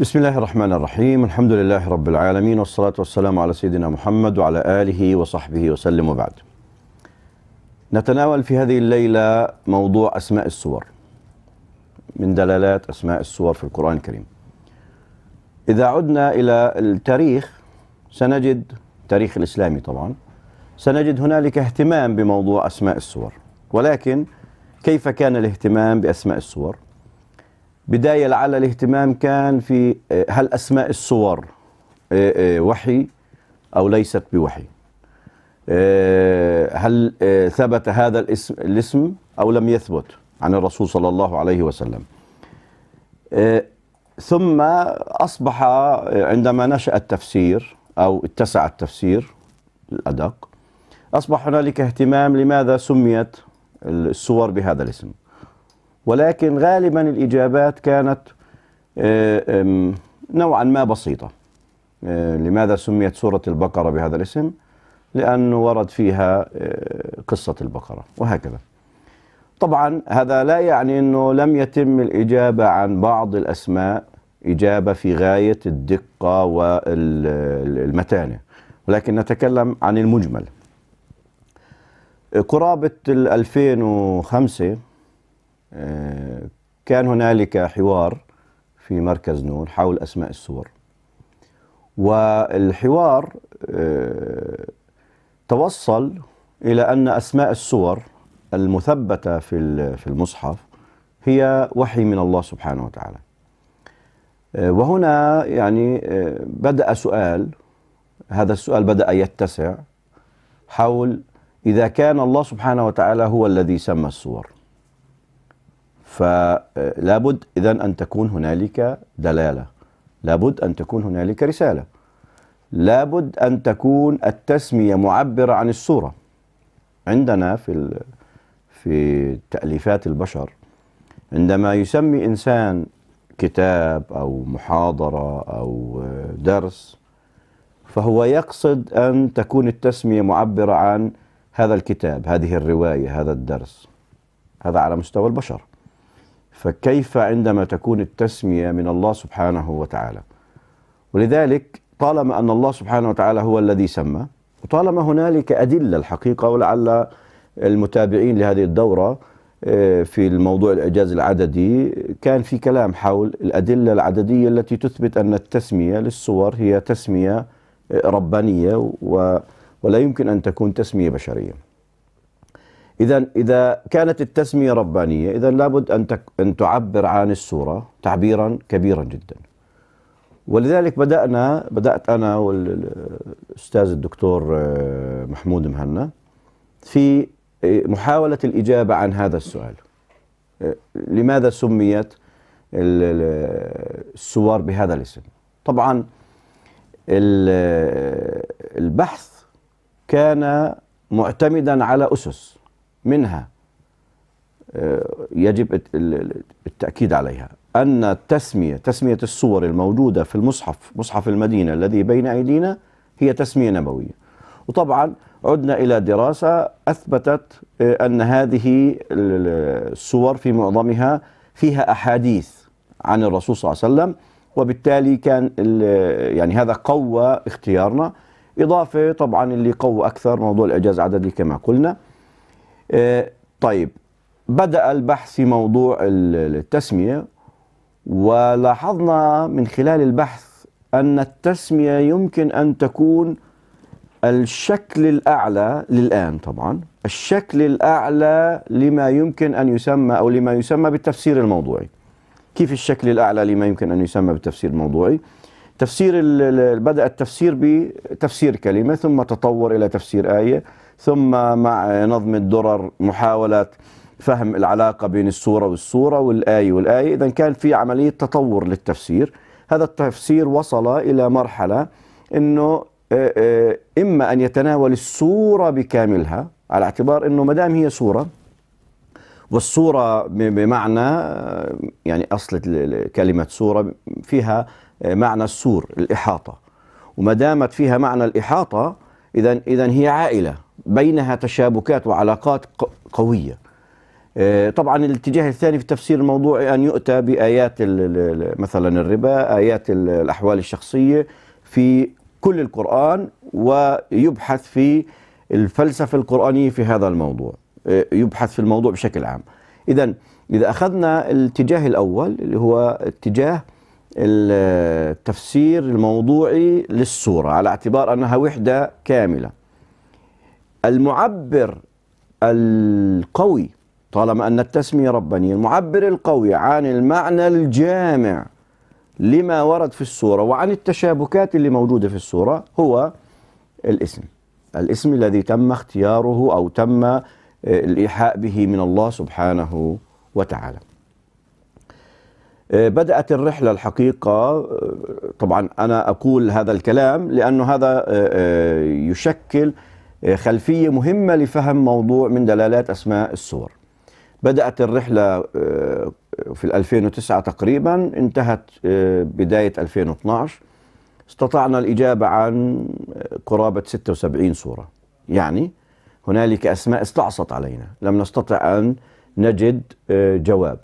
بسم الله الرحمن الرحيم الحمد لله رب العالمين والصلاة والسلام على سيدنا محمد وعلى آله وصحبه وسلم وبعد نتناول في هذه الليلة موضوع أسماء السور من دلالات أسماء السور في القرآن الكريم إذا عدنا إلى التاريخ سنجد تاريخ الإسلامي طبعا سنجد هنالك اهتمام بموضوع أسماء السور ولكن كيف كان الاهتمام بأسماء السور بداية لعل الاهتمام كان في آه، هل أسماء الصور آه، آه، وحي أو ليست بوحي هل ثبت هذا الاسم, الاسم أو لم يثبت عن الرسول صلى الله عليه وسلم ثم أصبح عندما نشأ التفسير أو اتسع التفسير الأدق أصبح هنالك اهتمام لماذا سميت السور بهذا الاسم ولكن غالبا الإجابات كانت آه، نوعا ما بسيطة آه، لماذا سميت سورة البقرة بهذا الاسم؟ لأنه ورد فيها آه، قصة البقرة وهكذا طبعا هذا لا يعني أنه لم يتم الإجابة عن بعض الأسماء إجابة في غاية الدقة والمتانة ولكن نتكلم عن المجمل قرابة 2005 آه، كان هنالك حوار في مركز نور حول أسماء السور والحوار آه، توصل إلى أن أسماء السور المثبتة في في المصحف هي وحي من الله سبحانه وتعالى آه، وهنا يعني بدأ سؤال هذا السؤال بدأ يتسع حول إذا كان الله سبحانه وتعالى هو الذي سمى السور فلابد إذا أن تكون هنالك دلالة لابد أن تكون هنالك رسالة لابد أن تكون التسمية معبرة عن الصورة عندنا في في تأليفات البشر عندما يسمي إنسان كتاب أو محاضرة أو درس فهو يقصد أن تكون التسمية معبرة عن هذا الكتاب هذه الرواية هذا الدرس هذا على مستوى البشر فكيف عندما تكون التسمية من الله سبحانه وتعالى ولذلك طالما أن الله سبحانه وتعالى هو الذي سمى وطالما هنالك أدلة الحقيقة ولعل المتابعين لهذه الدورة آه، في الموضوع الإعجاز العددي كان في كلام حول الأدلة العددية التي تثبت أن التسمية للصور هي تسمية آه، ربانية ولا يمكن أن تكون تسمية بشرية إذا إذا كانت التسمية ربانية إذا لابد أن أن تعبر عن السورة تعبيرا كبيرا جدا ولذلك بدأنا بدأت أنا والأستاذ الدكتور آه، محمود مهنا في آه، محاولة الإجابة عن هذا السؤال آه، لماذا سميت السور بهذا الاسم طبعا البحث كان معتمدا على أسس منها آه، يجب التأكيد عليها أن التسمية تسمية الصور الموجودة في المصحف مصحف المدينة الذي بين أيدينا هي تسمية نبوية وطبعا عدنا إلى دراسة أثبتت آه، أن هذه الصور في معظمها فيها أحاديث عن الرسول صلى الله عليه وسلم وبالتالي كان يعني هذا قوى اختيارنا إضافة طبعا اللي قوى أكثر موضوع الإعجاز عددي كما قلنا آه، طيب بدأ البحث في موضوع التسمية ولاحظنا من خلال البحث أن التسمية يمكن أن تكون الشكل الأعلى للآن طبعا الشكل الأعلى لما يمكن أن يسمى أو لما يسمى بالتفسير الموضوعي كيف الشكل الأعلى لما يمكن أن يسمى بالتفسير الموضوعي تفسير بدأ التفسير بتفسير كلمة ثم تطور إلى تفسير آية ثم مع نظم الدرر محاولة فهم العلاقة بين السورة والسورة والآية والآية إذا كان في عملية تطور للتفسير هذا التفسير وصل إلى مرحلة أنه آه، آه، إما أن يتناول السورة بكاملها على اعتبار أنه مدام هي سورة والصورة بمعنى آه، يعني أصل كلمة سورة فيها معنى السور الإحاطة وما دامت فيها معنى الإحاطة إذا إذا هي عائلة بينها تشابكات وعلاقات قوية آه، طبعا الاتجاه الثاني في تفسير الموضوع أن يؤتى بآيات مثلا الربا آيات الأحوال الشخصية في كل القرآن ويبحث في الفلسفة القرآنية في هذا الموضوع آه، يبحث في الموضوع بشكل عام إذا إذا أخذنا الاتجاه الأول اللي هو اتجاه التفسير الموضوعي للسورة على اعتبار أنها وحدة كاملة المعبر القوي طالما أن التسمية ربانية المعبر القوي عن المعنى الجامع لما ورد في السورة وعن التشابكات اللي موجودة في السورة هو الاسم الاسم الذي تم اختياره أو تم آه، الإيحاء به من الله سبحانه وتعالى آه، بدأت الرحلة الحقيقة آه، طبعا أنا أقول هذا الكلام لأنه هذا يشكل خلفية مهمة لفهم موضوع من دلالات أسماء السور بدأت الرحلة آه، في 2009 تقريبا انتهت آه، بداية 2012 استطعنا الإجابة عن آه، قرابة 76 صورة يعني هنالك أسماء استعصت علينا لم نستطع أن نجد جواب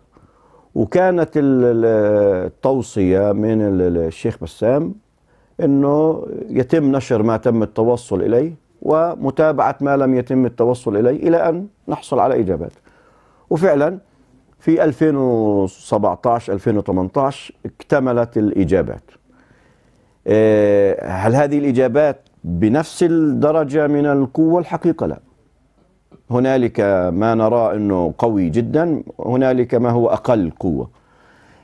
وكانت التوصية من الشيخ بسام أنه يتم نشر ما تم التوصل إليه ومتابعة ما لم يتم التوصل إليه إلى أن نحصل على إجابات وفعلا في 2017 2018 اكتملت الإجابات آه، هل هذه الإجابات بنفس الدرجة من القوة الحقيقة لا هنالك ما نرى أنه قوي جدا هنالك ما هو أقل قوة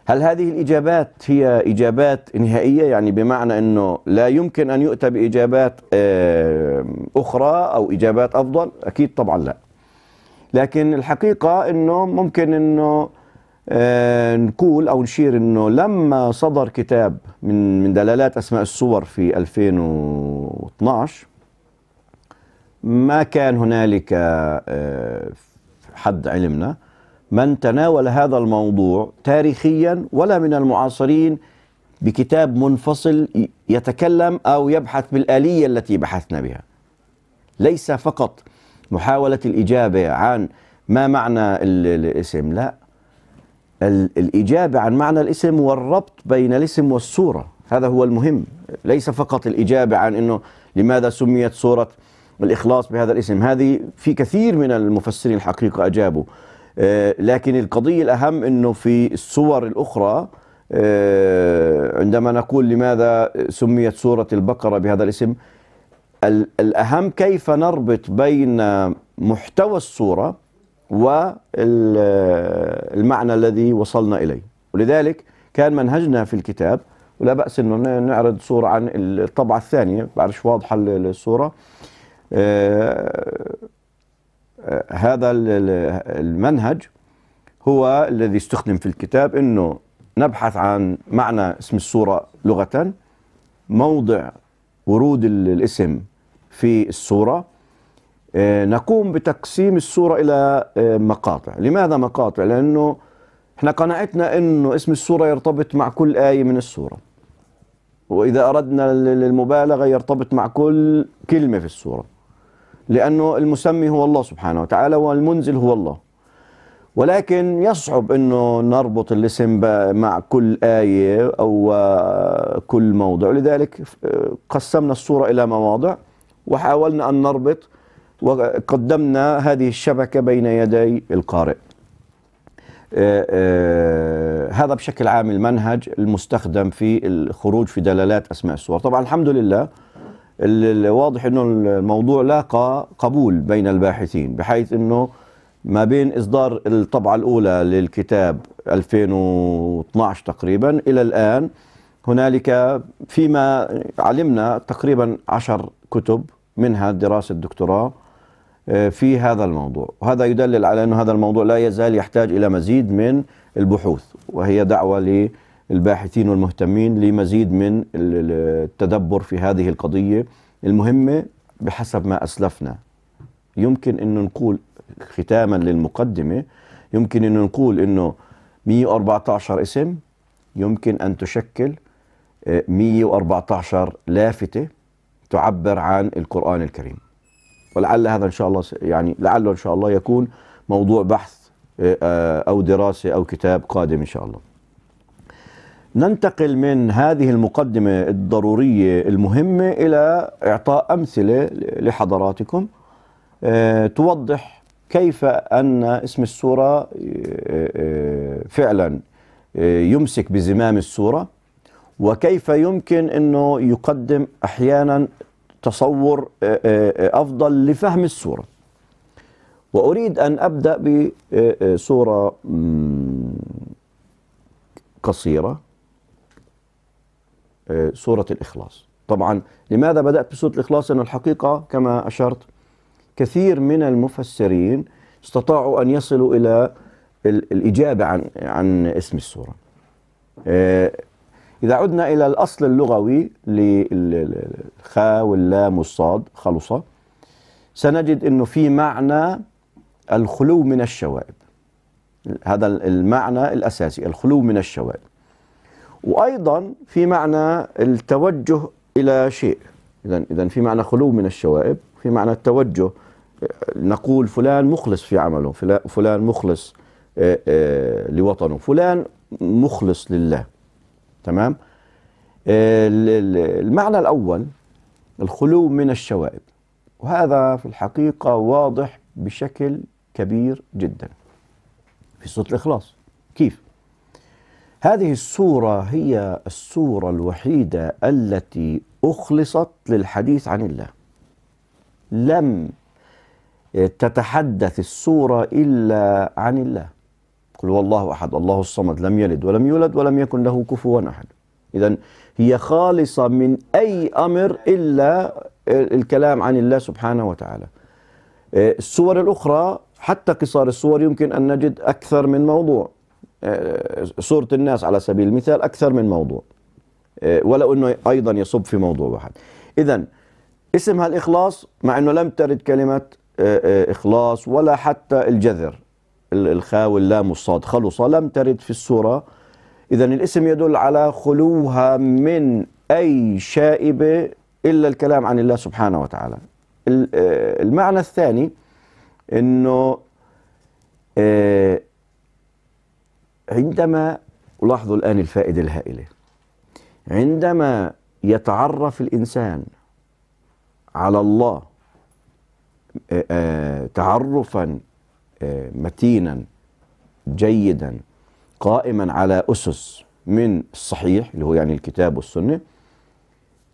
هل هذه الإجابات هي إجابات نهائية يعني بمعنى أنه لا يمكن أن يؤتى بإجابات أخرى أو إجابات أفضل أكيد طبعا لا لكن الحقيقة أنه ممكن أنه آه، نقول أو نشير أنه لما صدر كتاب من من دلالات أسماء الصور في 2012 ما كان هنالك آه، حد علمنا من تناول هذا الموضوع تاريخيا ولا من المعاصرين بكتاب منفصل يتكلم او يبحث بالاليه التي بحثنا بها. ليس فقط محاوله الاجابه عن ما معنى الاسم، لا. الاجابه عن معنى الاسم والربط بين الاسم والصوره، هذا هو المهم، ليس فقط الاجابه عن انه لماذا سميت سوره الاخلاص بهذا الاسم، هذه في كثير من المفسرين الحقيقه اجابوا آه، لكن القضية الأهم أنه في الصور الأخرى آه، عندما نقول لماذا سميت سورة البقرة بهذا الاسم الأهم كيف نربط بين محتوى الصورة والمعنى آه، الذي وصلنا إليه ولذلك كان منهجنا في الكتاب ولا بأس أنه نعرض صورة عن الطبعة الثانية بعرفش واضحة الصورة هذا المنهج هو الذي استخدم في الكتاب انه نبحث عن معنى اسم السوره لغه موضع ورود الاسم في السوره آه، نقوم بتقسيم السوره الى آه، مقاطع لماذا مقاطع لانه احنا قناعتنا انه اسم السوره يرتبط مع كل ايه من السوره واذا اردنا المبالغه يرتبط مع كل كلمه في السوره لأنه المسمي هو الله سبحانه وتعالى والمنزل هو الله ولكن يصعب أنه نربط الاسم مع كل آية أو كل موضع لذلك آه، قسمنا الصورة إلى مواضع وحاولنا أن نربط وقدمنا هذه الشبكة بين يدي القارئ آه، آه، هذا بشكل عام المنهج المستخدم في الخروج في دلالات أسماء السور طبعا الحمد لله الواضح انه الموضوع لاقى قبول بين الباحثين بحيث انه ما بين اصدار الطبعه الاولى للكتاب 2012 تقريبا الى الان هنالك فيما علمنا تقريبا عشر كتب منها دراسه دكتوراه آه، في هذا الموضوع وهذا يدلل على أن هذا الموضوع لا يزال يحتاج إلى مزيد من البحوث وهي دعوة الباحثين والمهتمين لمزيد من التدبر في هذه القضية المهمة بحسب ما أسلفنا يمكن أن نقول ختاما للمقدمة يمكن أن نقول أنه 114 اسم يمكن أن تشكل 114 آه، لافتة تعبر عن القرآن الكريم ولعل هذا إن شاء الله يعني لعله إن شاء الله يكون موضوع بحث آه، آه، أو دراسة أو كتاب قادم إن شاء الله ننتقل من هذه المقدمة الضرورية المهمة إلى إعطاء أمثلة لحضراتكم آه، توضح كيف أن اسم السورة آه، آه، فعلا يمسك بزمام السورة وكيف يمكن أنه يقدم أحيانا تصور أفضل لفهم السورة وأريد أن أبدأ بسورة قصيرة آه، سورة الإخلاص طبعا لماذا بدأت بسورة الإخلاص أن الحقيقة كما أشرت كثير من المفسرين استطاعوا أن يصلوا إلى الإجابة عن, عن اسم السورة آه، إذا عدنا إلى الأصل اللغوي للخاء واللام والصاد خلصة سنجد أنه في معنى الخلو من الشوائب هذا المعنى الأساسي الخلو من الشوائب وايضا في معنى التوجه الى شيء اذا اذا في معنى خلو من الشوائب في معنى التوجه نقول فلان مخلص في عمله فلان مخلص آه، آه، لوطنه فلان مخلص لله تمام آه، المعنى الاول الخلو من الشوائب وهذا في الحقيقه واضح بشكل كبير جدا في صوت الاخلاص كيف هذه السورة هي السورة الوحيدة التي أخلصت للحديث عن الله لم تتحدث السورة إلا عن الله قل والله أحد الله الصمد لم يلد ولم يولد ولم يكن له كفوا أحد إذا هي خالصة من أي أمر إلا الكلام عن الله سبحانه وتعالى السور الأخرى حتى قصار السور يمكن أن نجد أكثر من موضوع صورة الناس على سبيل المثال أكثر من موضوع آه، ولو أنه أيضا يصب في موضوع واحد إذا اسمها الإخلاص مع أنه لم ترد كلمة آه، آه، إخلاص ولا حتى الجذر الخاو اللام الصاد خلص لم ترد في السورة إذا الاسم يدل على خلوها من أي شائبة إلا الكلام عن الله سبحانه وتعالى المعنى الثاني أنه عندما لاحظوا الآن الفائدة الهائلة عندما يتعرف الإنسان على الله تعرفا متينا جيدا قائما على أسس من الصحيح اللي هو يعني الكتاب والسنة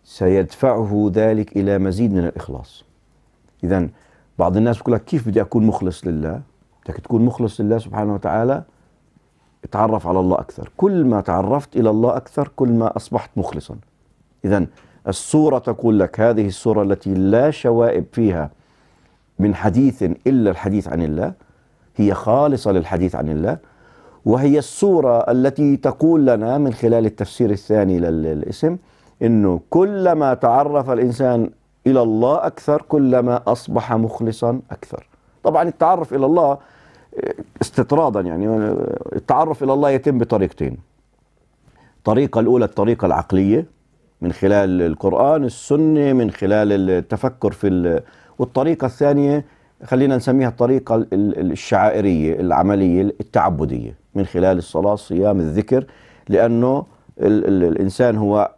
سيدفعه ذلك إلى مزيد من الإخلاص إذا بعض الناس يقول لك كيف بدي أكون مخلص لله بدك تكون مخلص لله سبحانه وتعالى اتعرف على الله أكثر كل ما تعرفت إلى الله أكثر كل ما أصبحت مخلصا إذا الصورة تقول لك هذه الصورة التي لا شوائب فيها من حديث إلا الحديث عن الله هي خالصة للحديث عن الله وهي الصورة التي تقول لنا من خلال التفسير الثاني للاسم أنه كلما تعرف الإنسان إلى الله أكثر كلما أصبح مخلصا أكثر طبعا التعرف إلى الله استطرادا يعني التعرف الى الله يتم بطريقتين الطريقه الاولى الطريقه العقليه من خلال القران السنه من خلال التفكر في والطريقه الثانيه خلينا نسميها الطريقه الشعائريه العمليه التعبديه من خلال الصلاه الصيام الذكر لانه الانسان هو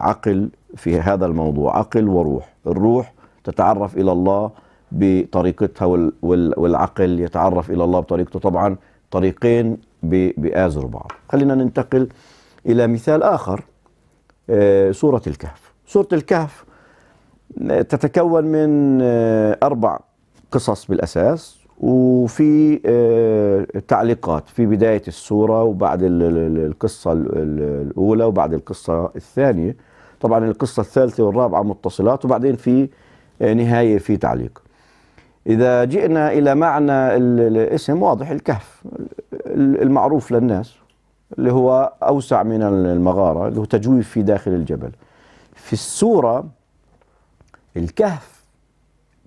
عقل في هذا الموضوع عقل وروح الروح تتعرف الى الله بطريقتها والعقل يتعرف الى الله بطريقته طبعا طريقين بآزروا بعض خلينا ننتقل الى مثال اخر آه، سوره الكهف سوره الكهف آه، تتكون من آه، اربع قصص بالاساس وفي تعليقات في بدايه السوره وبعد القصه الاولى وبعد القصه الثانيه طبعا القصه الثالثه والرابعه متصلات وبعدين في نهايه في تعليق إذا جئنا إلى معنى الاسم واضح الكهف المعروف للناس اللي هو أوسع من المغارة اللي هو تجويف في داخل الجبل في السورة الكهف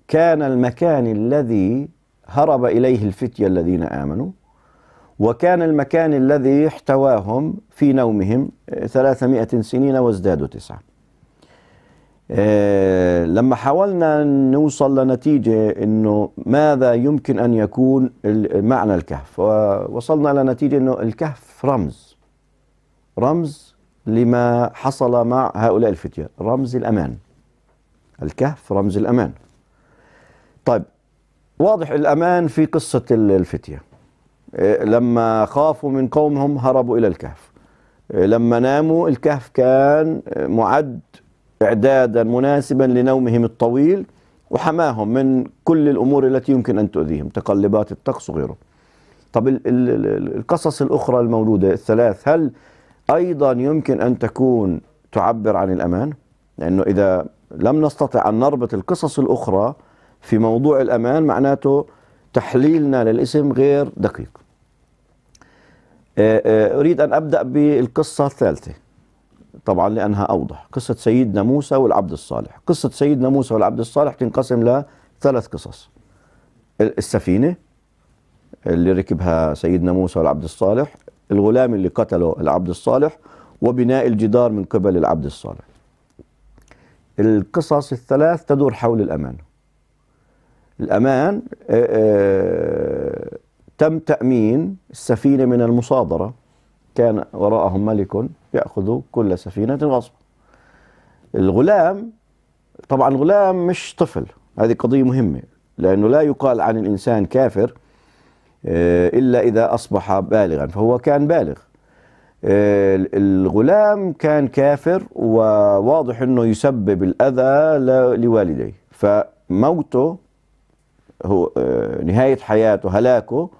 كان المكان الذي هرب إليه الفتية الذين آمنوا وكان المكان الذي احتواهم في نومهم ثلاثمائة سنين وازدادوا تسعة آه، لما حاولنا نوصل لنتيجة أنه ماذا يمكن أن يكون معنى الكهف وصلنا لنتيجة أنه الكهف رمز رمز لما حصل مع هؤلاء الفتية رمز الأمان الكهف رمز الأمان طيب واضح الأمان في قصة الفتية آه، لما خافوا من قومهم هربوا إلى الكهف آه، لما ناموا الكهف كان معد إعدادا مناسبا لنومهم الطويل وحماهم من كل الأمور التي يمكن أن تؤذيهم تقلبات الطقس وغيره طب القصص الأخرى المولودة الثلاث هل أيضا يمكن أن تكون تعبر عن الأمان لأنه إذا لم نستطع أن نربط القصص الأخرى في موضوع الأمان معناته تحليلنا للاسم غير دقيق آه، آه، أريد أن أبدأ بالقصة الثالثة طبعا لأنها أوضح قصة سيدنا موسى والعبد الصالح قصة سيدنا موسى والعبد الصالح تنقسم لثلاث قصص السفينة اللي ركبها سيدنا موسى والعبد الصالح الغلام اللي قتله العبد الصالح وبناء الجدار من قبل العبد الصالح القصص الثلاث تدور حول الأمان الأمان آه، آه، تم تأمين السفينة من المصادرة كان وراءهم ملك يأخذ كل سفينة غصب الغلام طبعا غلام مش طفل هذه قضية مهمة لأنه لا يقال عن الإنسان كافر آه، إلا إذا أصبح بالغا فهو كان بالغ آه، الغلام كان كافر وواضح أنه يسبب الأذى لوالديه فموته هو آه، نهاية حياته هلاكه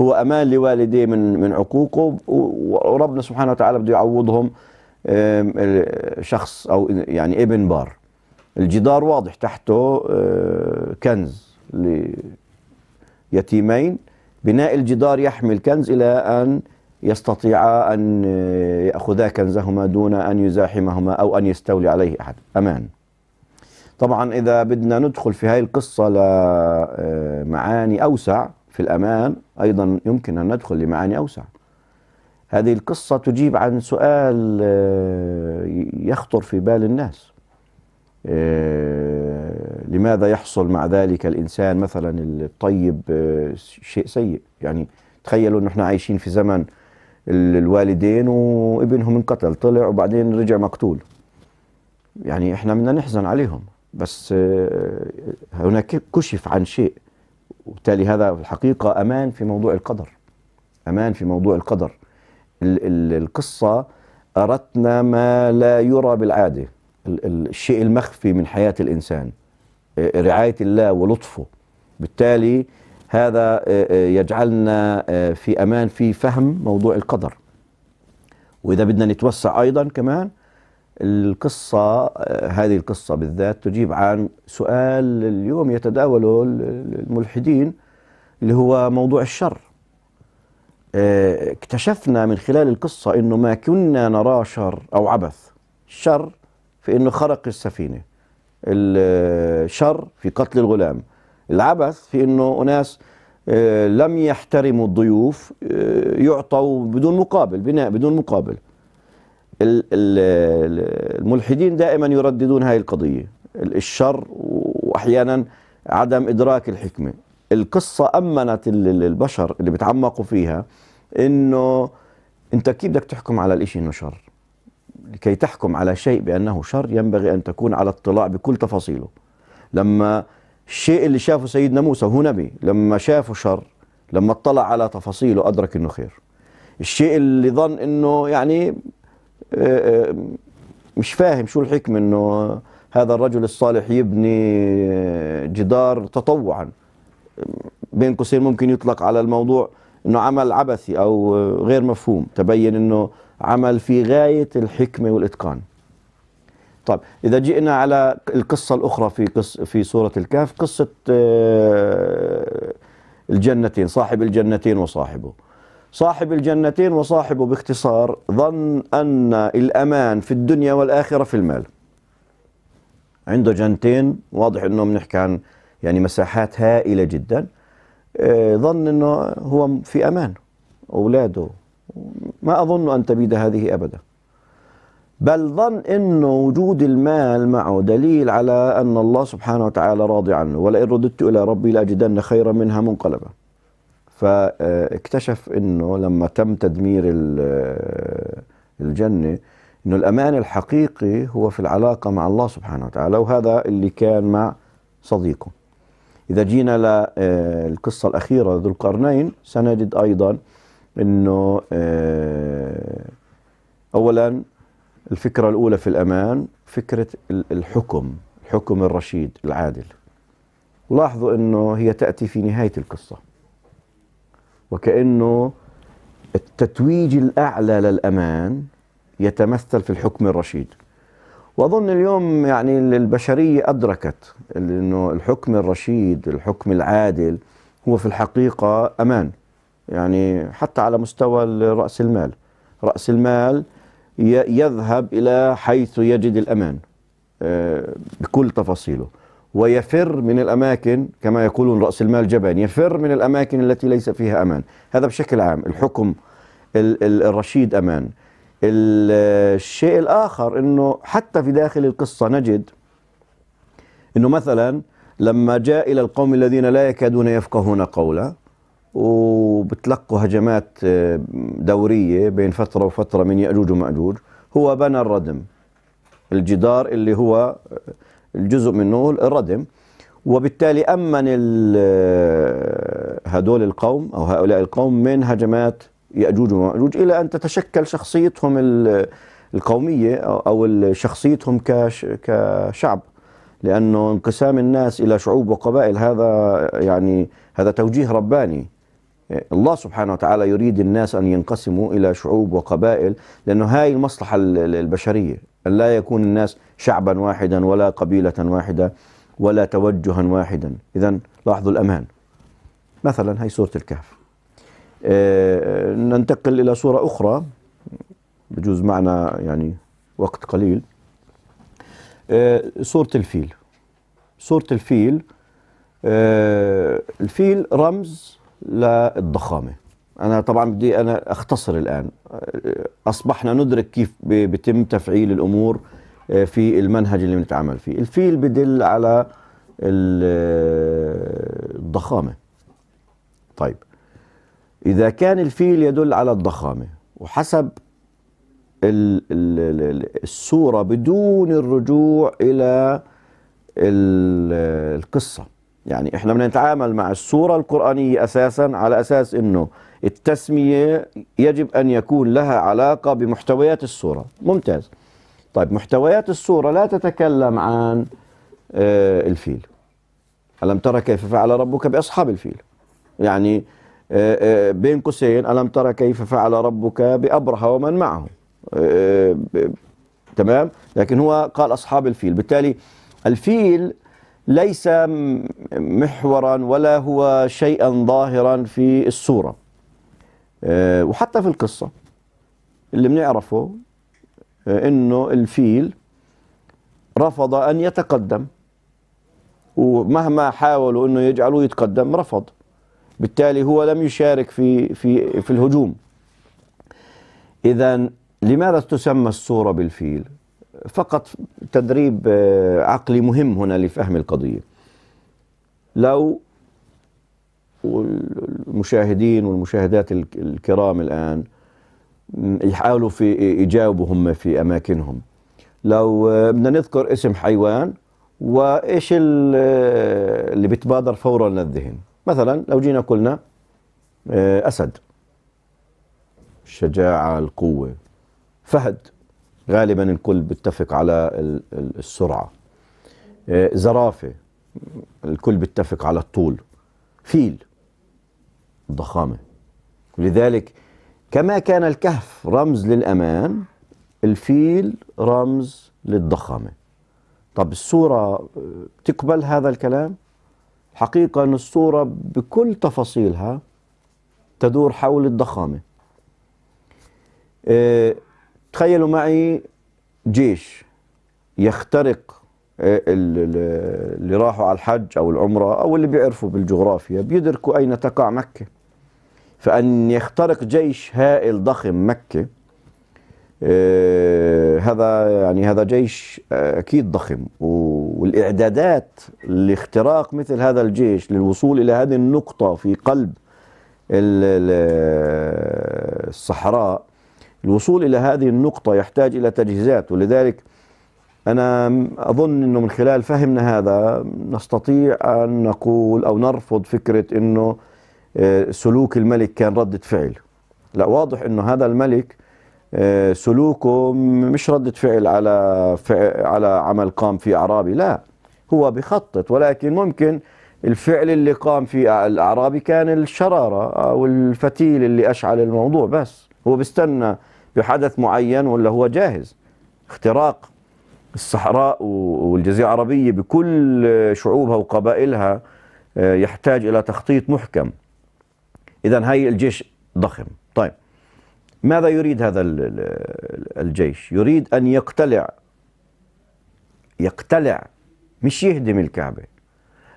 هو امان لوالديه من من عقوقه وربنا سبحانه وتعالى بده يعوضهم شخص او يعني ابن بار الجدار واضح تحته آه، كنز ليتيمين بناء الجدار يحمي الكنز الى ان يستطيعا ان آه، ياخذا كنزهما دون ان يزاحمهما او ان يستولي عليه احد امان طبعا اذا بدنا ندخل في هاي القصه لمعاني آه، اوسع في الأمان أيضا يمكن أن ندخل لمعاني أوسع هذه القصة تجيب عن سؤال آه، يخطر في بال الناس آه، لماذا يحصل مع ذلك الإنسان مثلا الطيب آه، شيء سيء يعني تخيلوا أن احنا عايشين في زمن الوالدين وابنهم انقتل طلع وبعدين رجع مقتول يعني احنا بدنا نحزن عليهم بس هناك كشف عن شيء وبالتالي هذا في الحقيقة أمان في موضوع القدر أمان في موضوع القدر القصة أردتنا ما لا يرى بالعادة الشيء المخفي من حياة الإنسان آه، رعاية الله ولطفه بالتالي هذا آه، آه، يجعلنا في أمان في فهم موضوع القدر وإذا بدنا نتوسع أيضا كمان القصة هذه القصة بالذات تجيب عن سؤال اليوم يتداوله الملحدين اللي هو موضوع الشر آه، اكتشفنا من خلال القصة انه ما كنا نراه شر او عبث الشر في انه خرق السفينة الشر في قتل الغلام العبث في انه اناس آه، لم يحترموا الضيوف آه، يعطوا بدون مقابل بناء بدون مقابل الملحدين دائما يرددون هذه القضية الشر وأحيانا عدم إدراك الحكمة القصة أمنت البشر اللي بتعمقوا فيها أنه أنت كيف بدك تحكم على الإشي أنه شر لكي تحكم على شيء بأنه شر ينبغي أن تكون على اطلاع بكل تفاصيله لما الشيء اللي شافه سيدنا موسى وهو نبي لما شافه شر لما اطلع على تفاصيله أدرك أنه خير الشيء اللي ظن أنه يعني مش فاهم شو الحكمه انه هذا الرجل الصالح يبني جدار تطوعا بين قوسين ممكن يطلق على الموضوع انه عمل عبثي او غير مفهوم تبين انه عمل في غايه الحكمه والاتقان طيب اذا جئنا على القصه الاخرى في قص في سوره الكهف قصه آه، الجنتين صاحب الجنتين وصاحبه صاحب الجنتين وصاحبه باختصار ظن أن الأمان في الدنيا والآخرة في المال عنده جنتين واضح أنه بنحكي عن يعني مساحات هائلة جدا آه، ظن أنه هو في أمان أولاده ما أظن أن تبيد هذه أبدا بل ظن أنه وجود المال معه دليل على أن الله سبحانه وتعالى راضي عنه ولئن رددت إلى ربي لأجدن خيرا منها منقلبا فاكتشف انه لما تم تدمير الجنه انه الامان الحقيقي هو في العلاقه مع الله سبحانه وتعالى وهذا اللي كان مع صديقه. اذا جينا للقصه الاخيره ذو القرنين سنجد ايضا انه اولا الفكره الاولى في الامان فكره الحكم، الحكم الرشيد العادل. ولاحظوا انه هي تاتي في نهايه القصه. وكأنه التتويج الأعلى للأمان يتمثل في الحكم الرشيد وأظن اليوم يعني البشرية أدركت أنه الحكم الرشيد الحكم العادل هو في الحقيقة أمان يعني حتى على مستوى رأس المال رأس المال يذهب إلى حيث يجد الأمان آه، بكل تفاصيله ويفر من الأماكن كما يقولون رأس المال جبان يفر من الأماكن التي ليس فيها أمان هذا بشكل عام الحكم الرشيد أمان الشيء الآخر أنه حتى في داخل القصة نجد أنه مثلا لما جاء إلى القوم الذين لا يكادون يفقهون قولا وبتلقوا هجمات آه، دورية بين فترة وفترة من يأجوج ومأجوج هو بنى الردم الجدار اللي هو الجزء منه الردم وبالتالي أمن هدول القوم أو هؤلاء القوم من هجمات يأجوج ومأجوج إلى أن تتشكل شخصيتهم القومية أو شخصيتهم كشعب لأنه انقسام الناس إلى شعوب وقبائل هذا يعني هذا توجيه رباني الله سبحانه وتعالى يريد الناس أن ينقسموا إلى شعوب وقبائل لأنه هاي المصلحة البشرية أن لا يكون الناس شعبا واحدا ولا قبيلة واحدة ولا توجها واحدا إذا لاحظوا الأمان مثلا هي سورة الكهف آه، آه، ننتقل إلى سورة أخرى بجوز معنا يعني وقت قليل آه، سورة الفيل سورة الفيل الفيل رمز للضخامة أنا طبعا بدي أنا أختصر الآن أصبحنا ندرك كيف بيتم تفعيل الأمور آه، في المنهج اللي بنتعامل فيه الفيل بدل على آه، الضخامة طيب إذا كان الفيل يدل على الضخامة وحسب الصورة بدون الرجوع إلى آه، القصة يعني إحنا بدنا نتعامل مع الصورة القرآنية أساسا على أساس أنه التسمية يجب أن يكون لها علاقة بمحتويات الصورة ممتاز طيب محتويات السورة لا تتكلم عن آه، الفيل ألم ترى كيف فعل ربك بأصحاب الفيل يعني آه، آه، بين قوسين ألم ترى كيف فعل ربك بأبرهة ومن معه تمام لكن هو قال أصحاب الفيل بالتالي الفيل ليس محورا ولا هو شيئا ظاهرا في السورة وحتى في القصة اللي بنعرفه آه، انه الفيل رفض ان يتقدم ومهما حاولوا انه يجعلوه يتقدم رفض بالتالي هو لم يشارك في في في الهجوم اذا لماذا تسمى الصوره بالفيل فقط تدريب آه، عقلي مهم هنا لفهم القضيه لو والمشاهدين والمشاهدات الكرام الان يحاولوا في يجاوبوا هم في اماكنهم لو آه، بدنا نذكر اسم حيوان وايش آه، اللي بيتبادر فورا للذهن مثلا لو جينا قلنا آه، اسد الشجاعه القوه فهد غالبا الكل بيتفق على السرعه زرافه الكل بيتفق على الطول فيل الضخامه لذلك كما كان الكهف رمز للأمان الفيل رمز للضخامة طب الصورة آه، تقبل هذا الكلام؟ حقيقة أن الصورة بكل تفاصيلها تدور حول الضخامة اه تخيلوا معي جيش يخترق آه، اللي راحوا على الحج أو العمرة أو اللي بيعرفوا بالجغرافيا بيدركوا أين تقع مكة فأن يخترق جيش هائل ضخم مكة آه هذا يعني هذا جيش آه، أكيد ضخم والإعدادات لاختراق مثل هذا الجيش للوصول إلى هذه النقطة في قلب الصحراء الوصول إلى هذه النقطة يحتاج إلى تجهيزات ولذلك أنا أظن أنه من خلال فهمنا هذا نستطيع أن نقول أو نرفض فكرة أنه آه، سلوك الملك كان ردة فعل لا واضح انه هذا الملك آه، سلوكه مش ردة فعل على فعل على عمل قام فيه اعرابي لا هو بخطط ولكن ممكن الفعل اللي قام فيه الاعرابي كان الشراره او الفتيل اللي اشعل الموضوع بس هو بيستنى بحدث معين ولا هو جاهز اختراق الصحراء والجزيره العربيه بكل شعوبها وقبائلها آه، يحتاج الى تخطيط محكم إذا هاي الجيش ضخم طيب ماذا يريد هذا الجيش يريد أن يقتلع يقتلع مش يهدم الكعبة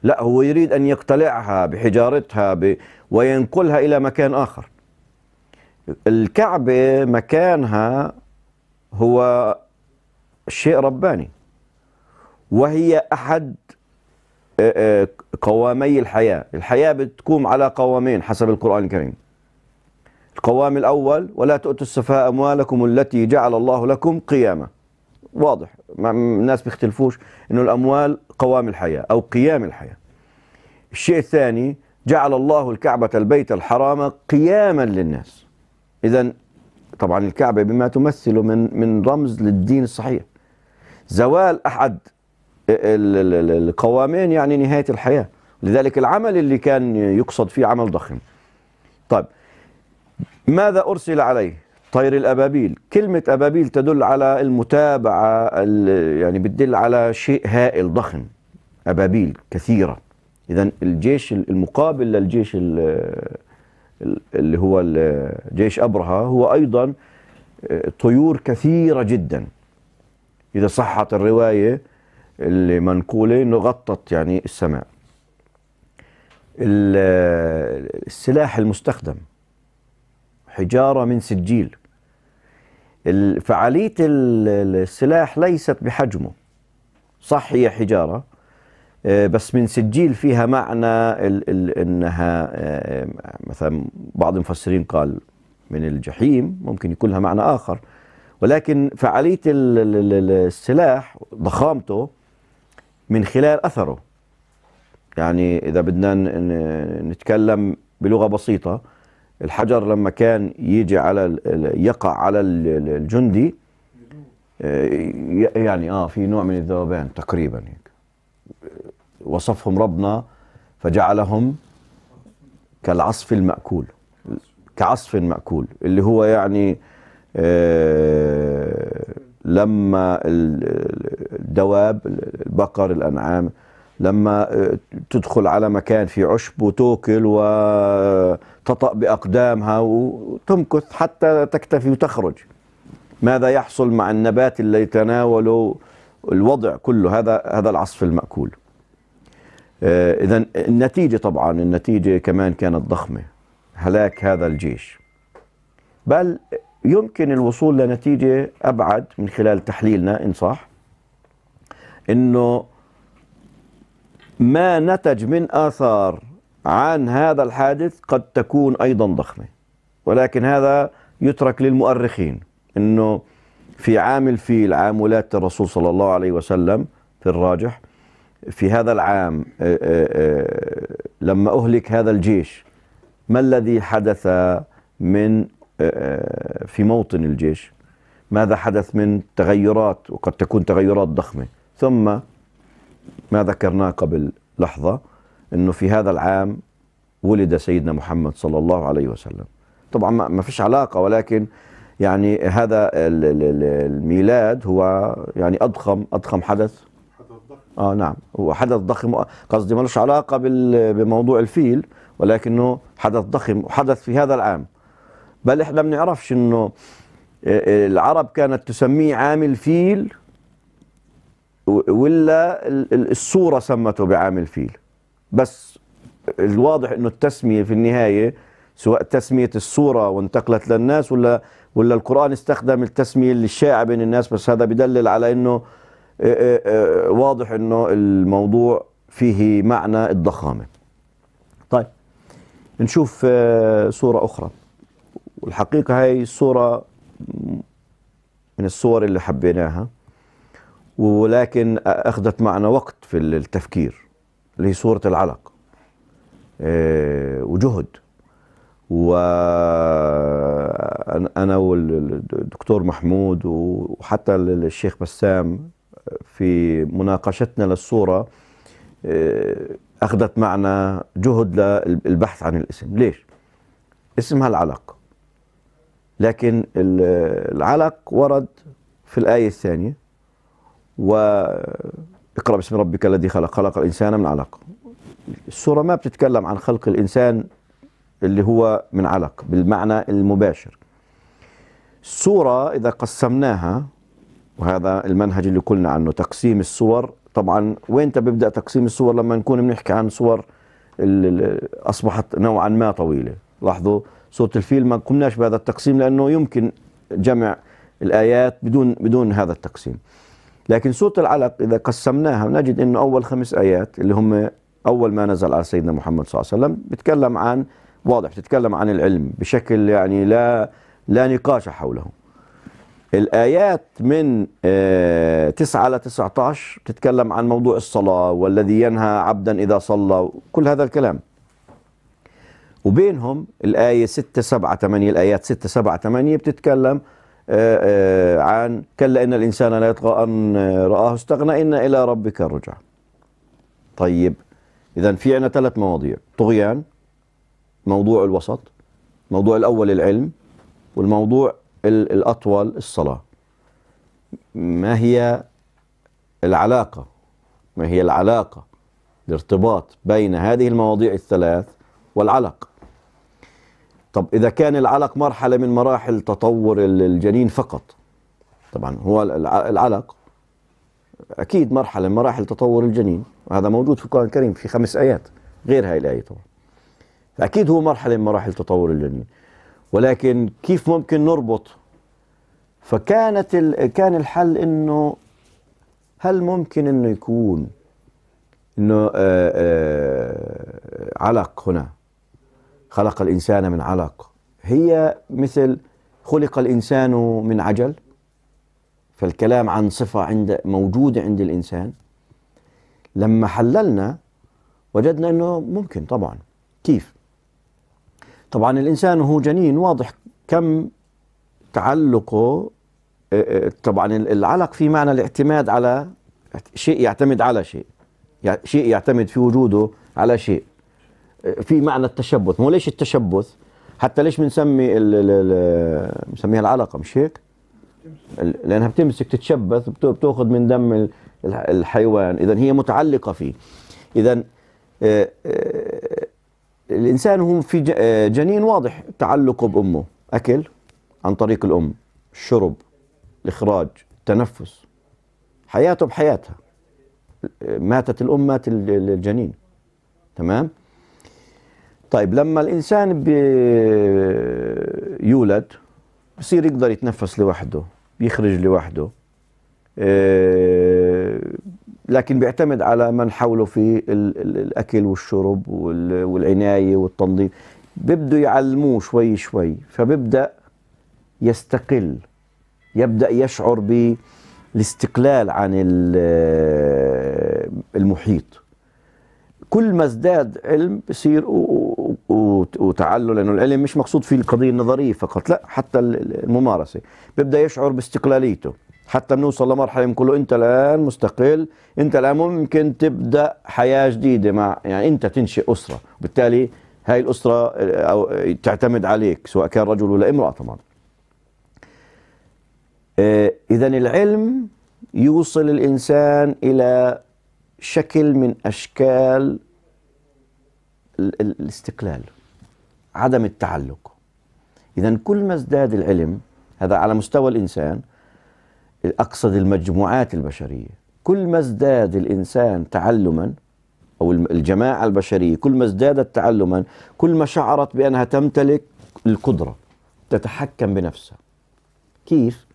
لا هو يريد أن يقتلعها بحجارتها ب... وينقلها إلى مكان آخر الكعبة مكانها هو شيء رباني وهي أحد آه، آه، قوامي الحياة الحياة بتقوم على قوامين حسب القرآن الكريم القوام الأول ولا تؤتوا السفاء أموالكم التي جعل الله لكم قيامة واضح الناس بيختلفوش أنه الأموال قوام الحياة أو قيام الحياة الشيء الثاني جعل الله الكعبة البيت الحرام قياما للناس إذا طبعا الكعبة بما تمثل من من رمز للدين الصحيح زوال أحد القوامين يعني نهاية الحياة لذلك العمل اللي كان يقصد فيه عمل ضخم طيب ماذا أرسل عليه طير الأبابيل كلمة أبابيل تدل على المتابعة يعني بتدل على شيء هائل ضخم أبابيل كثيرة إذا الجيش المقابل للجيش اللي هو جيش أبرهة هو أيضا آه، طيور كثيرة جدا إذا صحت الرواية اللي منقوله انه غطت يعني السماء السلاح المستخدم حجارة من سجيل فعالية السلاح ليست بحجمه صح هي حجارة آه، بس من سجيل فيها معنى انها آه، مثلا بعض المفسرين قال من الجحيم ممكن يكون لها معنى اخر ولكن فعاليه السلاح ضخامته من خلال أثره يعني إذا بدنا نتكلم بلغة بسيطة الحجر لما كان يجي على يقع على الجندي آه، يعني اه في نوع من الذوبان تقريبا هيك وصفهم ربنا فجعلهم كالعصف المأكول كعصف مأكول اللي هو يعني آه لما الدواب البقر الأنعام لما آه، تدخل على مكان في عشب وتوكل وتطأ بأقدامها وتمكث حتى تكتفي وتخرج ماذا يحصل مع النبات اللي تناوله الوضع كله هذا هذا العصف المأكول آه، إذا النتيجة طبعا النتيجة كمان كانت ضخمة هلاك هذا الجيش بل يمكن الوصول لنتيجة أبعد من خلال تحليلنا إن صح أنه ما نتج من آثار عن هذا الحادث قد تكون أيضا ضخمة ولكن هذا يترك للمؤرخين أنه في عام الفيل عام ولادة الرسول صلى الله عليه وسلم في الراجح في هذا العام آه، آه، آه، لما أهلك هذا الجيش ما الذي حدث من آه، آه، في موطن الجيش ماذا حدث من تغيرات وقد تكون تغيرات ضخمه ثم ما ذكرناه قبل لحظه انه في هذا العام ولد سيدنا محمد صلى الله عليه وسلم طبعا ما فيش علاقه ولكن يعني هذا الميلاد هو يعني اضخم اضخم حدث حدث ضخم اه نعم هو حدث ضخم قصدي ملوش علاقه بموضوع الفيل ولكنه حدث ضخم وحدث في هذا العام بل احنا بنعرفش انه آه، آه، العرب كانت تسميه عامل فيل ولا الصورة سمته بعامل فيل بس الواضح انه التسمية في النهاية سواء تسمية الصورة وانتقلت للناس ولا ولا القرآن استخدم التسمية الشائعة بين الناس بس هذا بدلل على انه آه، واضح انه الموضوع فيه معنى الضخامة طيب نشوف صورة أخرى والحقيقة هاي صورة من الصور اللي حبيناها ولكن أخذت معنا وقت في التفكير اللي هي صورة العلق آه، وجهد وأنا والدكتور محمود وحتى الشيخ بسام في مناقشتنا للصورة آه، أخذت معنا جهد للبحث عن الاسم ليش؟ اسمها العلق لكن العلق ورد في الآية الثانية واقرأ باسم ربك الذي خلق خلق الإنسان من علق السورة ما بتتكلم عن خلق الإنسان اللي هو من علق بالمعنى المباشر السورة إذا قسمناها وهذا المنهج اللي قلنا عنه تقسيم الصور طبعا وين تبدا تقسيم الصور لما نكون بنحكي عن صور أصبحت نوعا ما طويلة لاحظوا سوره الفيل ما قمناش بهذا التقسيم لانه يمكن جمع الايات بدون بدون هذا التقسيم لكن سوره العلق اذا قسمناها نجد انه اول خمس ايات اللي هم اول ما نزل على سيدنا محمد صلى الله عليه وسلم بتكلم عن واضح بتتكلم عن العلم بشكل يعني لا لا نقاش حوله الآيات من 9 ل 19 بتتكلم عن موضوع الصلاة والذي ينهى عبدا إذا صلى كل هذا الكلام وبينهم الآية 6 7 8 الآيات 6 7 8 بتتكلم آه، آه، عن كلا إن الإنسان لا يطغى أن رآه استغنى إن إلى ربك الرجع طيب إذا في عنا ثلاث مواضيع طغيان موضوع الوسط الموضوع الأول العلم والموضوع الأطول الصلاة ما هي العلاقة ما هي العلاقة الارتباط بين هذه المواضيع الثلاث والعلق طب إذا كان العلق مرحلة من مراحل تطور الجنين فقط طبعا هو العلق أكيد مرحلة من مراحل تطور الجنين وهذا موجود في القرآن الكريم في خمس آيات غير هاي الآية طبعا فأكيد هو مرحلة من مراحل تطور الجنين ولكن كيف ممكن نربط فكانت كان الحل انه هل ممكن انه يكون انه آه، آه، علق هنا خلق الإنسان من علق هي مثل خلق الإنسان من عجل فالكلام عن صفة عند موجودة عند الإنسان لما حللنا وجدنا أنه ممكن طبعا كيف طبعا الإنسان هو جنين واضح كم تعلقه آه، آه، طبعا العلق في معنى الاعتماد على شيء يعتمد على شيء شيء يعتمد في وجوده على شيء في معنى التشبث مو ليش التشبث حتى ليش بنسمي بنسميها العلقه مش هيك لانها بتمسك تتشبث بتاخذ من دم الحيوان اذا هي متعلقه فيه اذا آه، آه، الانسان هو في آه، جنين واضح تعلقه بامه اكل عن طريق الام شرب الاخراج التنفس حياته بحياتها ماتت الام مات الجنين تمام طيب لما الانسان بيولد بصير يقدر يتنفس لوحده بيخرج لوحده آه، لكن بيعتمد على من حوله في الاكل والشرب والعنايه والتنظيف بيبدوا يعلموه شوي شوي فبيبدا يستقل يبدا يشعر بالاستقلال عن آه، المحيط كل ما ازداد علم بصير وتعلل لانه العلم مش مقصود فيه القضيه النظريه فقط لا حتى الممارسه بيبدا يشعر باستقلاليته حتى بنوصل لمرحله بنقول له انت الان مستقل انت الان ممكن تبدا حياه جديده مع يعني انت تنشئ اسره بالتالي هاي الاسره آه، او تعتمد عليك سواء كان رجل ولا امراه طبعا آه، اذا العلم يوصل الانسان الى شكل من اشكال الاستقلال عدم التعلق إذا كل ما ازداد العلم هذا على مستوى الإنسان أقصد المجموعات البشرية كل ما ازداد الإنسان تعلما أو الجماعة البشرية كل ما ازدادت تعلما كل ما شعرت بأنها تمتلك القدرة تتحكم بنفسها كيف؟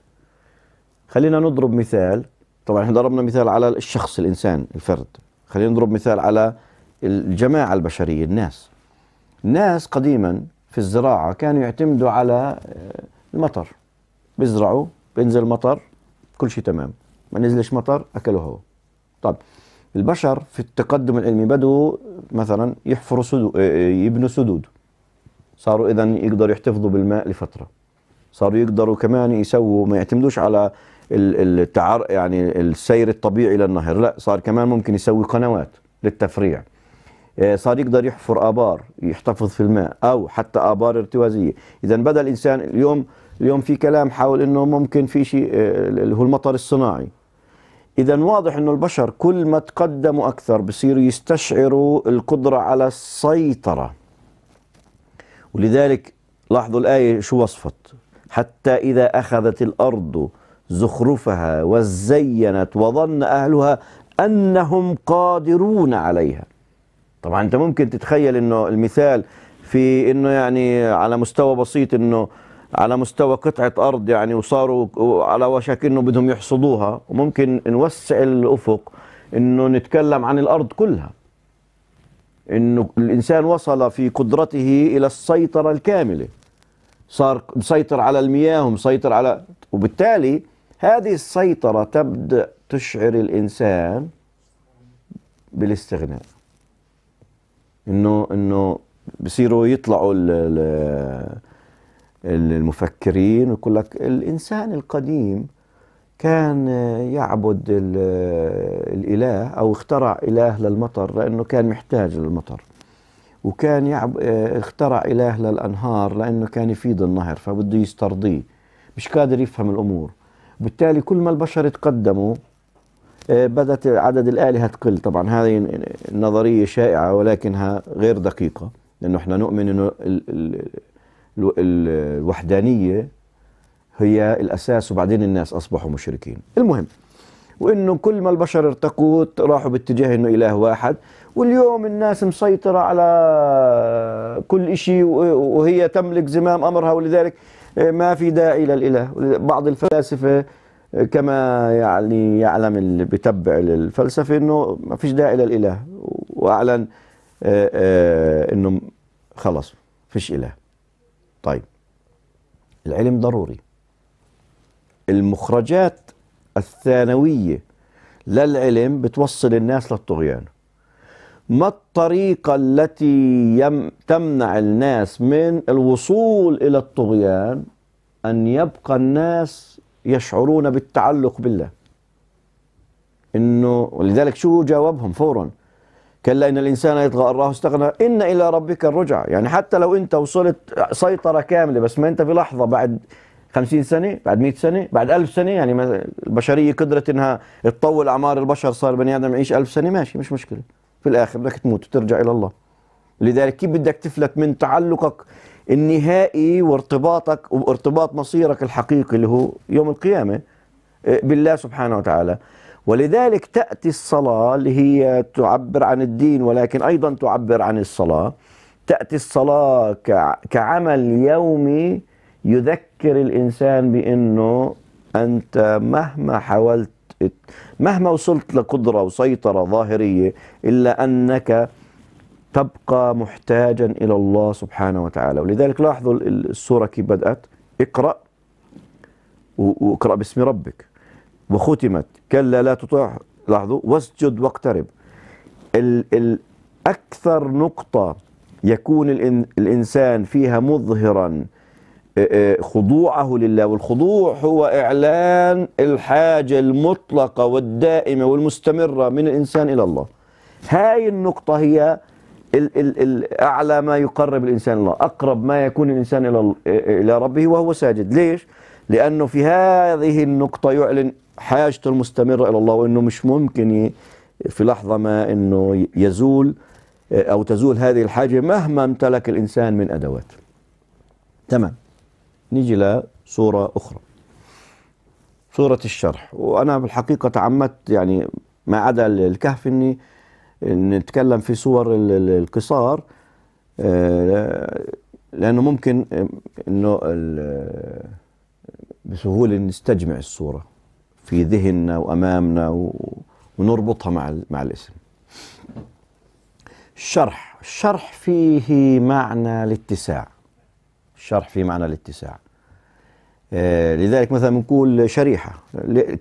خلينا نضرب مثال طبعا احنا ضربنا مثال على الشخص الإنسان الفرد خلينا نضرب مثال على الجماعة البشرية الناس الناس قديما في الزراعة كانوا يعتمدوا على آه، المطر بيزرعوا بينزل مطر كل شيء تمام ما نزلش مطر أكلوا هو طب البشر في التقدم العلمي بدوا مثلا يحفروا سدود آه، آه، يبنوا سدود صاروا اذا يقدروا يحتفظوا بالماء لفتره صاروا يقدروا كمان يسووا ما يعتمدوش على التعر يعني السير الطبيعي للنهر لا صار كمان ممكن يسوي قنوات للتفريع آه، صار يقدر يحفر ابار يحتفظ في الماء او حتى ابار ارتوازيه اذا بدا الانسان اليوم اليوم في كلام حول انه ممكن في شيء آه، اللي هو المطر الصناعي اذا واضح انه البشر كل ما تقدموا اكثر بصيروا يستشعروا القدره على السيطره ولذلك لاحظوا الايه شو وصفت حتى اذا اخذت الارض زخرفها وزينت وظن اهلها انهم قادرون عليها طبعا انت ممكن تتخيل انه المثال في انه يعني على مستوى بسيط انه على مستوى قطعه ارض يعني وصاروا على وشك انه بدهم يحصدوها وممكن نوسع الافق انه نتكلم عن الارض كلها انه الانسان وصل في قدرته الى السيطره الكامله صار مسيطر على المياه ومسيطر على وبالتالي هذه السيطره تبدا تشعر الانسان بالاستغناء انه انه بصيروا يطلعوا المفكرين ويقول لك الانسان القديم كان يعبد الاله او اخترع اله للمطر لانه كان محتاج للمطر وكان يعب اخترع اله للانهار لانه كان يفيد النهر فبده يسترضيه مش قادر يفهم الامور بالتالي كل ما البشر تقدموا آه، بدأت عدد الآلهة تقل طبعا هذه النظرية شائعة ولكنها غير دقيقة لأنه احنا نؤمن أنه الوحدانية هي الأساس وبعدين الناس أصبحوا مشركين المهم وانه كل ما البشر ارتقوا راحوا باتجاه انه اله واحد واليوم الناس مسيطره على كل شيء وهي تملك زمام امرها ولذلك آه، ما في داعي للاله بعض الفلاسفه كما يعني يعلم اللي بيتبع الفلسفه انه ما فيش داعي للاله واعلن آه، آه، انه خلص فيش اله طيب العلم ضروري المخرجات الثانويه للعلم بتوصل الناس للطغيان ما الطريقة التي يم تمنع الناس من الوصول إلى الطغيان أن يبقى الناس يشعرون بالتعلق بالله انه ولذلك شو جاوبهم فورا كلا ان الانسان يطغى الله استغنى ان الى ربك الرجع يعني حتى لو انت وصلت سيطره كامله بس ما انت في لحظه بعد خمسين سنه بعد مئة سنه بعد ألف سنه يعني البشريه قدرت انها تطول اعمار البشر صار بني ادم يعيش ألف سنه ماشي مش مشكله في الاخر بدك تموت وترجع الى الله لذلك كيف بدك تفلت من تعلقك النهائي وارتباطك وارتباط مصيرك الحقيقي اللي هو يوم القيامة آه، بالله سبحانه وتعالى ولذلك تأتي الصلاة اللي هي تعبر عن الدين ولكن أيضا تعبر عن الصلاة تأتي الصلاة كعمل يومي يذكر الإنسان بأنه أنت مهما حاولت مهما وصلت لقدرة وسيطرة ظاهرية إلا أنك تبقى محتاجا إلى الله سبحانه وتعالى ولذلك لاحظوا السورة كيف بدأت اقرأ واقرأ باسم ربك وختمت كلا لا تطع لاحظوا واسجد واقترب اكثر نقطة يكون الإنسان فيها مظهرا خضوعه لله والخضوع هو إعلان الحاجة المطلقة والدائمة والمستمرة من الإنسان إلى الله هاي النقطة هي ال ال ال أعلى ما يقرب الإنسان الله أقرب ما يكون الإنسان إلى, إلى ربه وهو ساجد ليش؟ لأنه في هذه النقطة يعلن حاجته المستمرة إلى الله وأنه مش ممكن في لحظة ما أنه يزول أو تزول هذه الحاجة مهما امتلك الإنسان من أدوات تمام نيجي لصورة أخرى صورة الشرح وأنا بالحقيقة تعمدت يعني ما عدا الكهف أني نتكلم في صور القصار آه، لانه ممكن آه، انه بسهوله نستجمع الصوره في ذهننا وامامنا ونربطها مع مع الاسم. الشرح، الشرح فيه معنى الاتساع. الشرح فيه معنى الاتساع. آه، لذلك مثلا بنقول شريحه،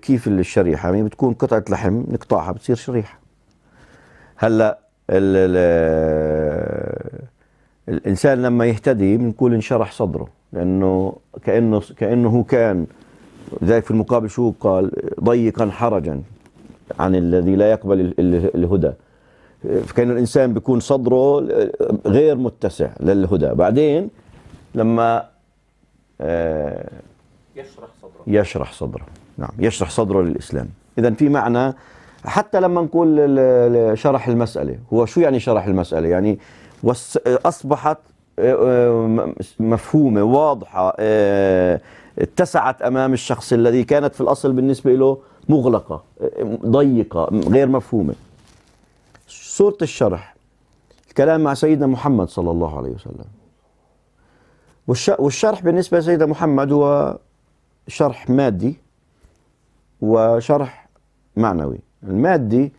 كيف الشريحه؟ يعني بتكون قطعه لحم نقطعها بتصير شريحه. هلا ال ال الانسان لما يهتدي بنقول انشرح صدره لانه كانه كانه هو كان ذلك في المقابل شو قال ضيقا حرجا عن الذي لا يقبل الهدى فكان الانسان بيكون صدره غير متسع للهدى بعدين لما آه، يشرح صدره يشرح صدره نعم يشرح صدره للاسلام اذا في معنى حتى لما نقول شرح المسألة هو شو يعني شرح المسألة يعني أصبحت آه، آه، مفهومة واضحة آه، اتسعت أمام الشخص الذي كانت في الأصل بالنسبة له مغلقة ضيقة غير مفهومة صورة الشرح الكلام مع سيدنا محمد صلى الله عليه وسلم والشرح بالنسبة لسيدنا محمد هو شرح مادي وشرح معنوي المادي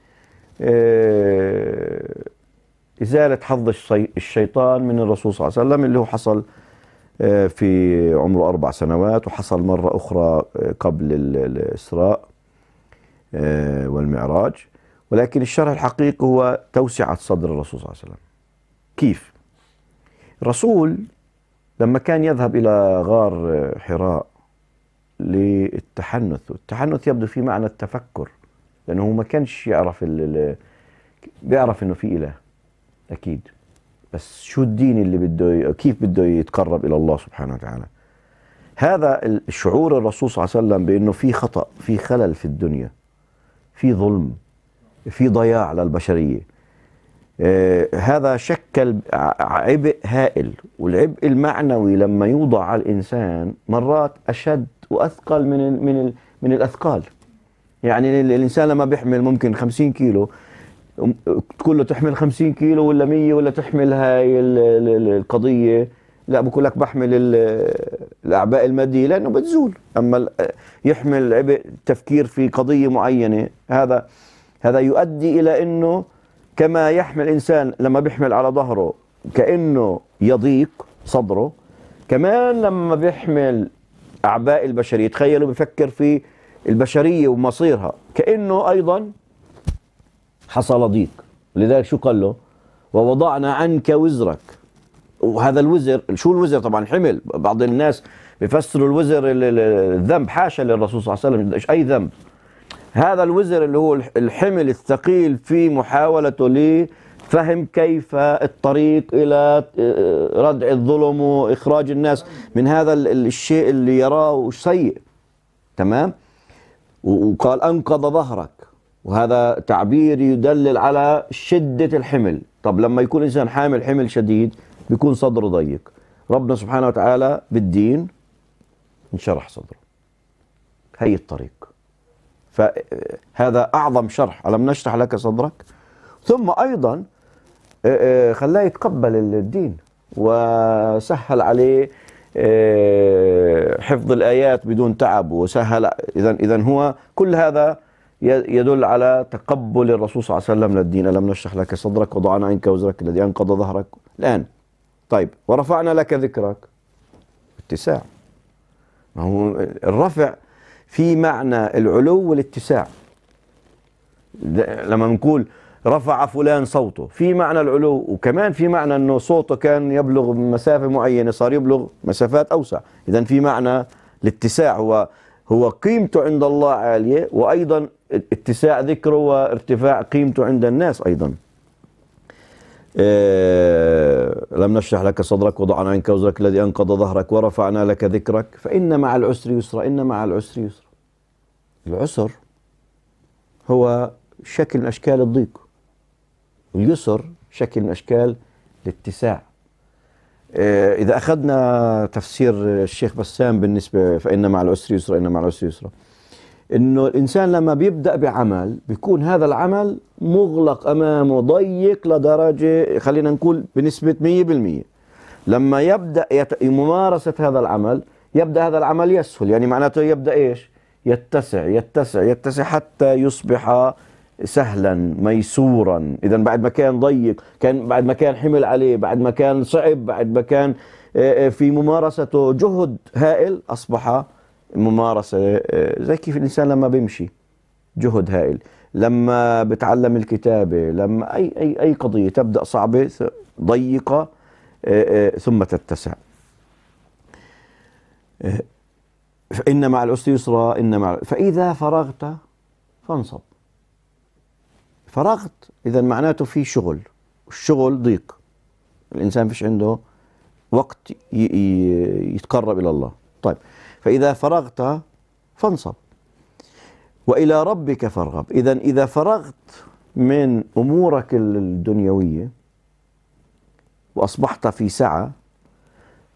آه، إزالة حظ الشيطان من الرسول صلى الله عليه وسلم اللي هو حصل آه، في عمره أربع سنوات وحصل مرة أخرى آه، قبل الإسراء والمعراج ولكن الشرح الحقيقي هو توسعة صدر الرسول صلى الله عليه وسلم كيف؟ الرسول لما كان يذهب إلى غار حراء للتحنث والتحنث يبدو في معنى التفكر لانه هو ما كانش يعرف ال بيعرف انه في اله اكيد بس شو الدين اللي بده كيف بده يتقرب الى الله سبحانه وتعالى هذا الشعور الرسول صلى الله عليه وسلم بانه في خطا في خلل في الدنيا في ظلم في ضياع للبشريه آه، هذا شكل عبء هائل والعبء المعنوي لما يوضع على الانسان مرات اشد واثقل من من من الاثقال يعني الانسان لما بيحمل ممكن 50 كيلو تقول له تحمل 50 كيلو ولا 100 ولا تحمل هاي القضيه لا بقول لك بحمل الاعباء الماديه لانه بتزول اما يحمل عبء تفكير في قضيه معينه هذا هذا يؤدي الى انه كما يحمل انسان لما بيحمل على ظهره كانه يضيق صدره كمان لما بيحمل اعباء البشريه تخيلوا بفكر في البشرية ومصيرها كأنه أيضا حصل ضيق لذلك شو قال له ووضعنا عنك وزرك وهذا الوزر شو الوزر طبعا حمل بعض الناس بفسروا الوزر الذنب حاشا للرسول صلى الله عليه وسلم أي ذنب هذا الوزر اللي هو الحمل الثقيل في محاولته لفهم كيف الطريق إلى آه، ردع الظلم وإخراج الناس من هذا الشيء اللي يراه سيء تمام وقال أنقض ظهرك وهذا تعبير يدلل على شدة الحمل طب لما يكون انسان حامل حمل شديد بيكون صدره ضيق ربنا سبحانه وتعالى بالدين انشرح صدره هي الطريق فهذا أعظم شرح ألم نشرح لك صدرك ثم أيضا آه، آه، خلاه يتقبل الدين وسهل عليه آه، حفظ الآيات بدون تعب وسهل إذا إذا هو كل هذا يدل على تقبل الرسول صلى الله عليه وسلم للدين ألم نشرح لك صدرك وضعنا عنك وزرك الذي أنقض ظهرك الآن طيب ورفعنا لك ذكرك اتساع ما هو الرفع في معنى العلو والاتساع لما نقول رفع فلان صوته في معنى العلو وكمان في معنى أنه صوته كان يبلغ مسافة معينة صار يبلغ مسافات أوسع إذا في معنى الاتساع هو هو قيمته عند الله عالية وأيضا اتساع ذكره وارتفاع قيمته عند الناس أيضا إيه لم نشرح لك صدرك وضعنا عنك وزرك الذي أنقض ظهرك ورفعنا لك ذكرك فإن مع العسر يسرا إن مع العسر يسرا العسر هو شكل من أشكال الضيق واليسر شكل من أشكال الاتساع آه، إذا أخذنا تفسير الشيخ بسام بالنسبة فإن مع العسر يسرا إن مع العسر يسرا إنه الإنسان لما بيبدأ بعمل بيكون هذا العمل مغلق أمامه ضيق لدرجة خلينا نقول بنسبة 100% لما يبدأ ممارسة هذا العمل يبدأ هذا العمل يسهل يعني معناته يبدأ إيش يتسع يتسع يتسع حتى يصبح سهلا ميسورا اذا بعد ما كان ضيق كان بعد ما كان حمل عليه بعد ما كان صعب بعد ما كان آه، آه، في ممارسته جهد هائل اصبح ممارسه آه، زي كيف الانسان لما بيمشي جهد هائل لما بتعلم الكتابه لما اي اي اي قضيه تبدا صعبه ضيقه ثم تتسع فإن مع العسر يسرا إن مع فإذا فرغت فانصب فرغت اذا معناته في شغل الشغل ضيق الانسان فيش عنده وقت يتقرب الى الله طيب فاذا فرغت فانصب والى ربك فارغب اذا اذا فرغت من امورك الدنيويه واصبحت في سعه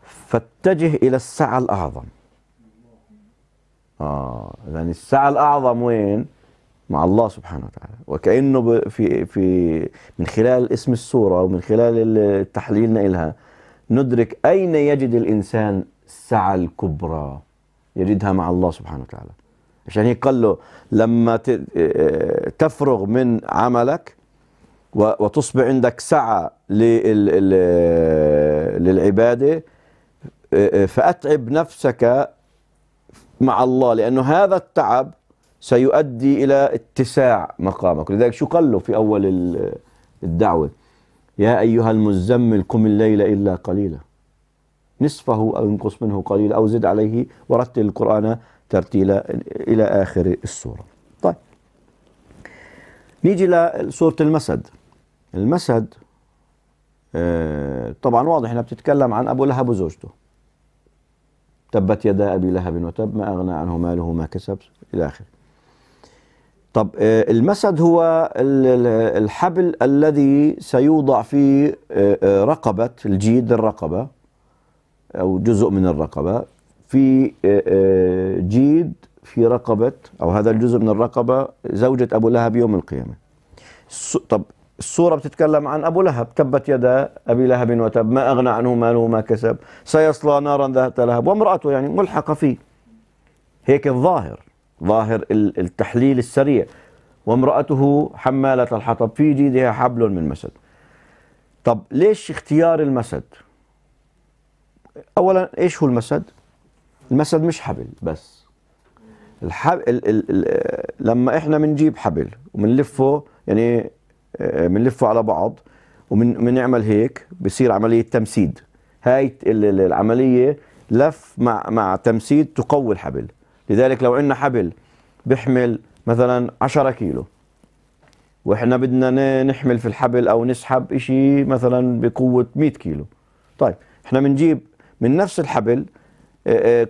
فاتجه الى السعه الاعظم اه اذا السعه الاعظم وين مع الله سبحانه وتعالى وكأنه في في من خلال اسم السورة ومن خلال تحليلنا لها ندرك أين يجد الإنسان السعة الكبرى يجدها مع الله سبحانه وتعالى عشان هيك قال له لما آه، تفرغ من عملك وتصبح عندك سعة آه، للعبادة آه، فأتعب نفسك مع الله لأنه هذا التعب سيؤدي إلى اتساع مقامك لذلك شو قال له في أول الدعوة يا أيها المزمل قم الليل إلا قليلا نصفه أو انقص منه قليلا أو زد عليه ورتل القرآن ترتيلا إلى آخر السورة طيب نيجي لسورة المسد المسد آه، طبعا واضح انها بتتكلم عن ابو لهب وزوجته تبت يدا ابي لهب وتب ما اغنى عنه ماله ما كسب الى اخره طب آه، المسد هو الحبل الذي سيوضع في آه، آه، رقبة الجيد الرقبة أو جزء من الرقبة في جيد في رقبة أو هذا الجزء من الرقبة زوجة أبو لهب يوم القيامة طب الصورة بتتكلم عن أبو لهب تبت يدا أبي لهب وتب ما أغنى عنه ماله ما كسب سيصلى نارا ذات لهب وامرأته يعني ملحقة فيه هيك الظاهر ظاهر التحليل السريع وامرأته حمالة الحطب في جيدها حبل من مسد طب ليش اختيار المسد أولا إيش هو المسد المسد مش حبل بس الحب... ال... ال... ال... لما احنا بنجيب حبل وبنلفه يعني بنلفه آه، على بعض وبنعمل هيك بصير عمليه تمسيد هاي العمليه لف مع مع تمسيد تقوي الحبل لذلك لو عندنا حبل بيحمل مثلا 10 كيلو واحنا بدنا نحمل في الحبل او نسحب شيء مثلا بقوه 100 كيلو طيب احنا بنجيب من نفس الحبل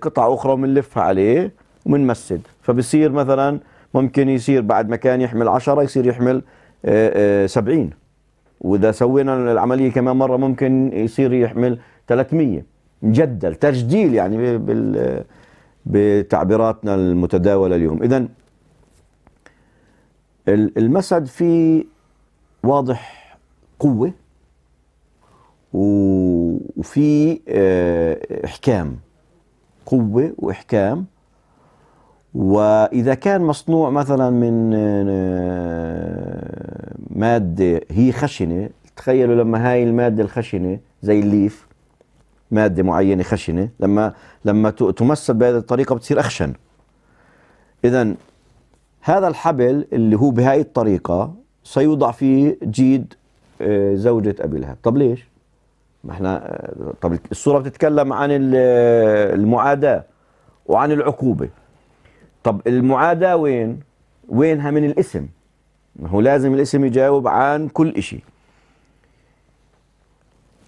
قطع اخرى وبنلفها عليه وبنمسد فبصير مثلا ممكن يصير بعد ما كان يحمل 10 يصير يحمل 70 واذا سوينا العمليه كمان مره ممكن يصير يحمل 300 مجدل تجديل يعني بال بتعبيراتنا المتداولة اليوم إذا المسد في واضح قوة وفي آه، إحكام قوة وإحكام وإذا كان مصنوع مثلا من آه، مادة هي خشنة تخيلوا لما هاي المادة الخشنة زي الليف ماده معينه خشنه لما لما تمثل بهذه الطريقه بتصير اخشن اذا هذا الحبل اللي هو بهاي الطريقه سيوضع في جيد آه، زوجة أبي لهب طب ليش ما احنا آه، طب الصورة بتتكلم عن المعاداة وعن العقوبة طب المعاداة وين وينها من الاسم ما هو لازم الاسم يجاوب عن كل شيء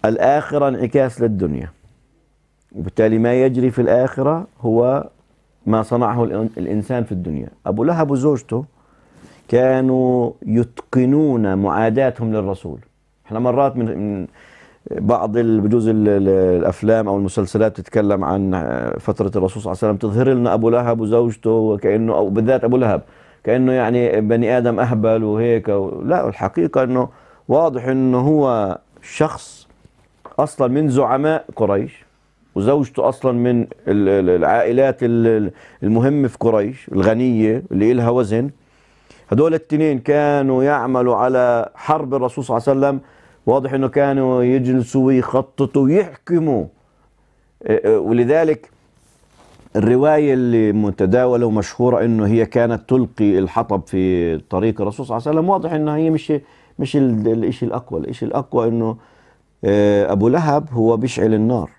الآخرة انعكاس للدنيا وبالتالي ما يجري في الآخرة هو ما صنعه الإنسان في الدنيا أبو لهب وزوجته كانوا يتقنون معاداتهم للرسول احنا مرات من بعض بجوز الافلام او المسلسلات تتكلم عن فتره الرسول صلى الله عليه وسلم تظهر لنا ابو لهب وزوجته وكانه او بالذات ابو لهب كانه يعني بني ادم اهبل وهيك و... لا الحقيقه انه واضح انه هو شخص أصلا من زعماء قريش وزوجته أصلا من العائلات المهمة في قريش الغنية اللي لها وزن هدول التنين كانوا يعملوا على حرب الرسول صلى الله عليه وسلم واضح أنه كانوا يجلسوا ويخططوا ويحكموا أه، أه، ولذلك الرواية اللي متداولة ومشهورة أنه هي كانت تلقي الحطب في طريق الرسول صلى الله عليه وسلم واضح أنها هي مش مش الشيء الأقوى الشيء الأقوى أنه آه، ابو لهب هو بيشعل النار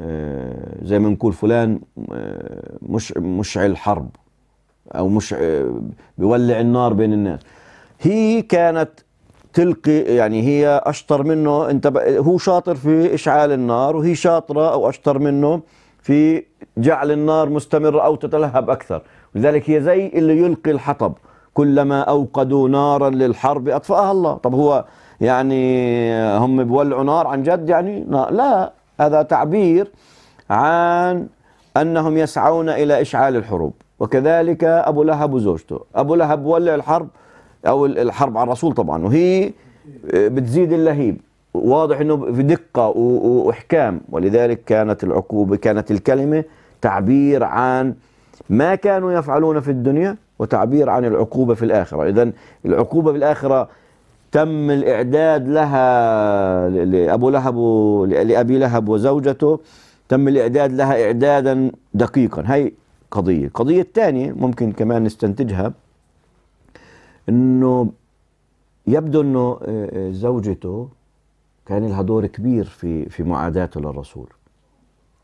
آه، زي ما نقول فلان آه، مش مشعل حرب او مش بيولع النار بين الناس هي كانت تلقي يعني هي اشطر منه انت هو شاطر في اشعال النار وهي شاطره او اشطر منه في جعل النار مستمره او تتلهب اكثر لذلك هي زي اللي يلقي الحطب كلما اوقدوا نارا للحرب اطفاها الله طب هو يعني هم بيولعوا نار عن جد يعني لا هذا تعبير عن أنهم يسعون إلى إشعال الحروب وكذلك أبو لهب وزوجته أبو لهب ولع الحرب أو الحرب على الرسول طبعا وهي بتزيد اللهيب واضح أنه بدقة وإحكام ولذلك كانت العقوبة كانت الكلمة تعبير عن ما كانوا يفعلون في الدنيا وتعبير عن العقوبة في الآخرة إذا العقوبة في الآخرة تم الإعداد لها لأبو لهب لأبي لهب وزوجته تم الإعداد لها إعدادا دقيقا هي قضية القضية الثانية ممكن كمان نستنتجها أنه يبدو أنه آه، آه، زوجته كان لها دور كبير في في معاداته للرسول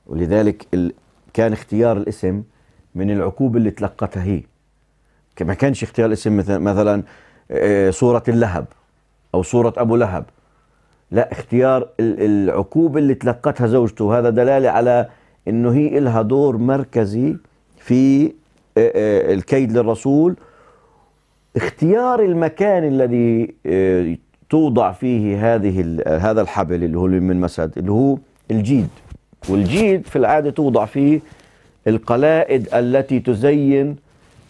ولذلك كان اختيار الاسم من العقوبة اللي تلقتها هي ما كانش اختيار الاسم مثلا آه، صورة اللهب أو صورة أبو لهب لا اختيار العقوبة اللي تلقتها زوجته هذا دلالة على أنه هي إلها دور مركزي في آه، آه، الكيد للرسول اختيار المكان الذي آه، توضع فيه هذه هذا الحبل اللي هو من مسد اللي هو الجيد والجيد في العاده توضع فيه القلائد التي تزين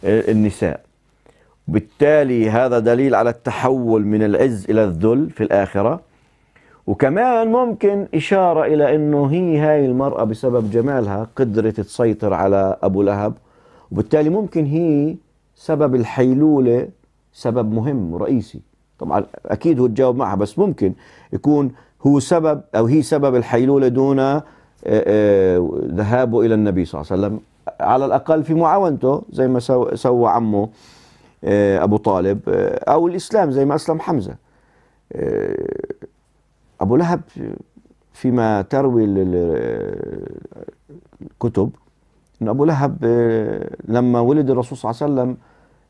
النساء وبالتالي هذا دليل على التحول من العز إلى الذل في الآخرة وكمان ممكن إشارة إلى أنه هي هاي المرأة بسبب جمالها قدرت تسيطر على أبو لهب وبالتالي ممكن هي سبب الحيلولة سبب مهم ورئيسي طبعا أكيد هو تجاوب معها بس ممكن يكون هو سبب أو هي سبب الحيلولة دون آه، آه، ذهابه إلى النبي صلى الله عليه وسلم على الأقل في معاونته زي ما سوى عمه آه، أبو طالب آه، أو الإسلام زي ما أسلم حمزة آه، أبو لهب فيما تروي الكتب أن أبو لهب لما ولد الرسول صلى الله عليه وسلم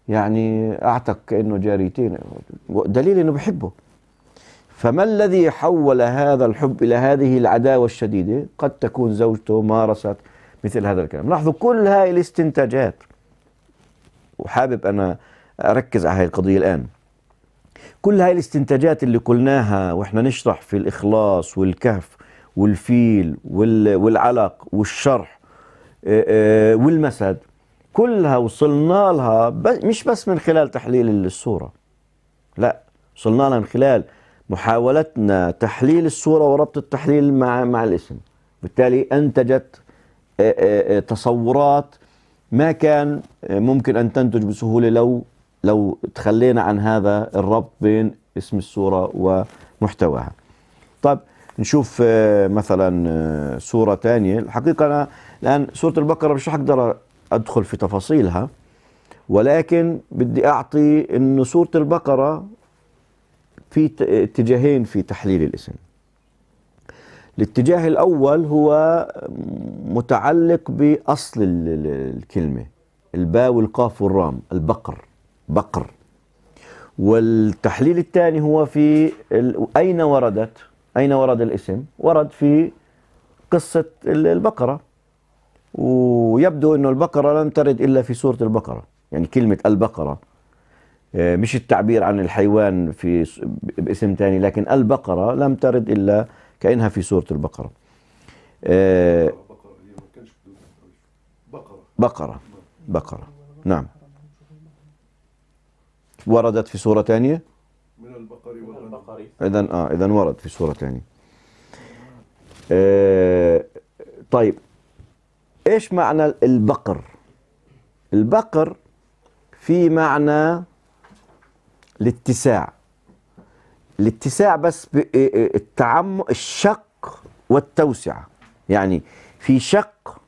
يعني أعتق كأنه جاريتين دليل أنه بحبه فما الذي حول هذا الحب إلى هذه العداوة الشديدة قد تكون زوجته مارست مثل هذا الكلام لاحظوا كل هاي الاستنتاجات وحابب أنا ركز على هذه القضية الآن كل هاي الاستنتاجات اللي قلناها واحنا نشرح في الإخلاص والكهف والفيل والعلق والشرح آه، آه، والمسد كلها وصلنا لها مش بس من خلال تحليل الصورة لا وصلنا لها من خلال محاولتنا تحليل الصورة وربط التحليل مع مع الاسم بالتالي أنتجت آه، تصورات ما كان ممكن أن تنتج بسهولة لو لو تخلينا عن هذا الربط بين اسم السورة ومحتواها طيب نشوف آه، مثلا آه، سورة ثانية الحقيقة أنا الآن سورة البقرة مش أقدر أدخل في تفاصيلها ولكن بدي أعطي أن سورة البقرة في اتجاهين في تحليل الاسم الاتجاه الأول هو متعلق بأصل الكلمة الباء والقاف والرام البقر بقر والتحليل الثاني هو في أين وردت أين ورد الاسم ورد في قصة البقرة ويبدو أن البقرة لم ترد إلا في سورة البقرة يعني كلمة البقرة آه، مش التعبير عن الحيوان في باسم ثاني لكن البقرة لم ترد إلا كأنها في سورة البقرة آه، بقرة بقرة, بقرة. بقرة. نعم وردت في سورة ثانية من البقر والغنم إذا آه إذا ورد في سورة ثانية آه طيب إيش معنى البقر البقر في معنى الاتساع الاتساع بس آه، آه، التعم الشق والتوسعة يعني في شق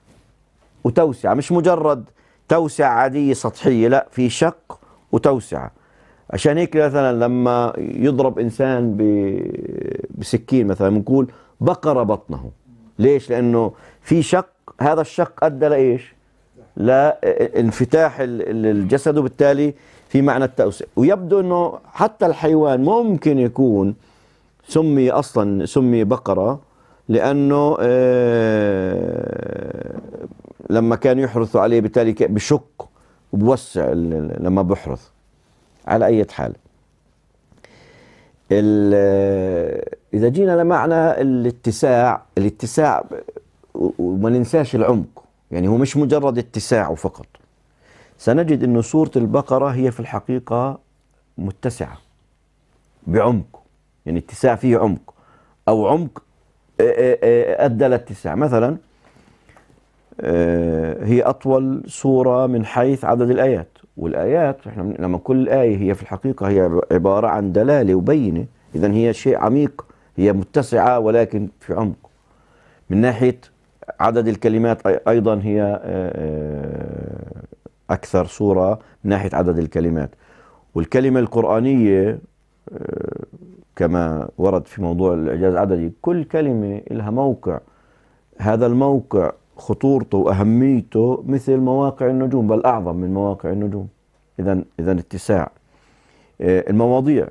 وتوسعة مش مجرد توسعة عادية سطحية لا في شق وتوسعة عشان هيك مثلا لما يضرب انسان بسكين مثلا بنقول بقر بطنه ليش لانه في شق هذا الشق ادى لايش لانفتاح الجسد وبالتالي في معنى التوسع ويبدو انه حتى الحيوان ممكن يكون سمي اصلا سمي بقره لانه آه، لما كان يحرث عليه بالتالي بشق وبوسع لما بحرث على أي حال إذا جينا لمعنى الاتساع الاتساع وما ننساش العمق يعني هو مش مجرد اتساعه فقط سنجد أن سورة البقرة هي في الحقيقة متسعة بعمق يعني اتساع فيه عمق أو عمق أدى لاتساع مثلا هي أطول سورة من حيث عدد الآيات والايات احنا لما كل ايه هي في الحقيقه هي عباره عن دلاله وبينه اذا هي شيء عميق هي متسعه ولكن في عمق من ناحيه عدد الكلمات ايضا هي آه، آه، اكثر صوره من ناحيه عدد الكلمات والكلمه القرانيه آه، كما ورد في موضوع الاعجاز العددي كل كلمه لها موقع هذا الموقع خطورته واهميته مثل مواقع النجوم بل اعظم من مواقع النجوم اذا اذا اتساع آه، المواضيع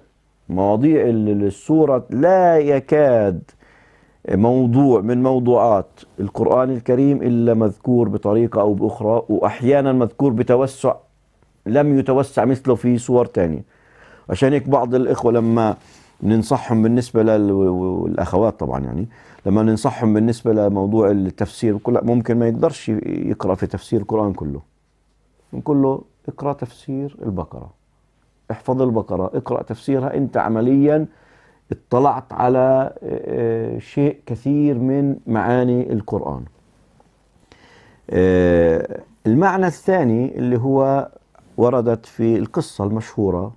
مواضيع السوره لا يكاد موضوع من موضوعات القرآن الكريم إلا مذكور بطريقة أو بأخرى وأحيانا مذكور بتوسع لم يتوسع مثله في صور تانية عشان هيك بعض الإخوة لما ننصحهم بالنسبة للأخوات طبعا يعني لما ننصحهم بالنسبة لموضوع التفسير بقول لا ممكن ما يقدرش يقرأ في تفسير القرآن كله نقول له اقرأ تفسير البقرة احفظ البقرة اقرأ تفسيرها أنت عمليا اطلعت على آه، آه، شيء كثير من معاني القرآن آه، المعنى الثاني اللي هو وردت في القصة المشهورة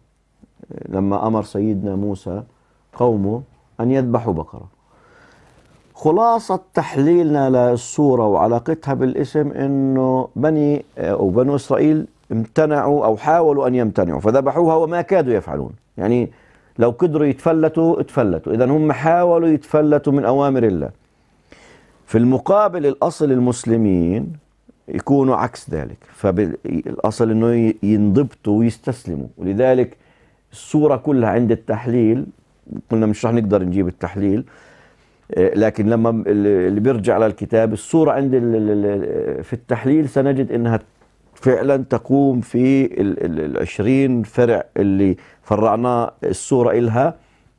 لما أمر سيدنا موسى قومه أن يذبحوا بقرة خلاصة تحليلنا للصورة وعلاقتها بالاسم انه بني آه، او بنو اسرائيل امتنعوا او حاولوا ان يمتنعوا فذبحوها وما كادوا يفعلون يعني لو قدروا يتفلتوا اتفلتوا اذا هم حاولوا يتفلتوا من اوامر الله في المقابل الاصل المسلمين يكونوا عكس ذلك فالاصل انه ينضبطوا ويستسلموا ولذلك الصوره كلها عند التحليل قلنا مش رح نقدر نجيب التحليل آه، لكن لما اللي بيرجع للكتاب الصورة عند في التحليل سنجد أنها فعلا تقوم في العشرين فرع اللي فرعناه الصورة إلها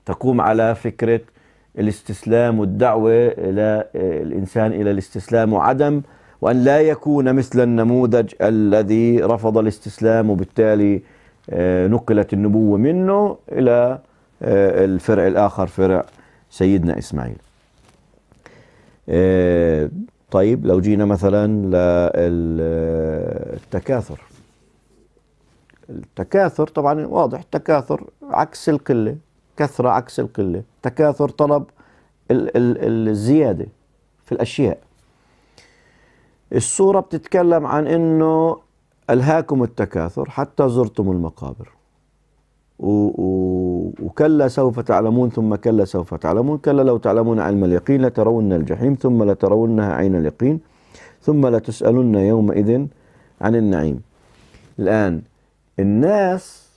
تقوم على فكرة الاستسلام والدعوة إلى آه، الإنسان إلى الاستسلام وعدم وأن لا يكون مثل النموذج الذي رفض الاستسلام وبالتالي آه، نقلت النبوة منه إلى الفرع الآخر فرع سيدنا إسماعيل آه، طيب لو جينا مثلا للتكاثر التكاثر طبعا واضح التكاثر عكس القله كثره عكس القله تكاثر طلب ال ال الزياده في الاشياء الصوره بتتكلم عن انه الهاكم التكاثر حتى زرتم المقابر وكلا سوف تعلمون ثم كلا سوف تعلمون كلا لو تعلمون علم اليقين لترون الجحيم ثم لترونها عين اليقين ثم لتسألن يومئذ عن النعيم الآن الناس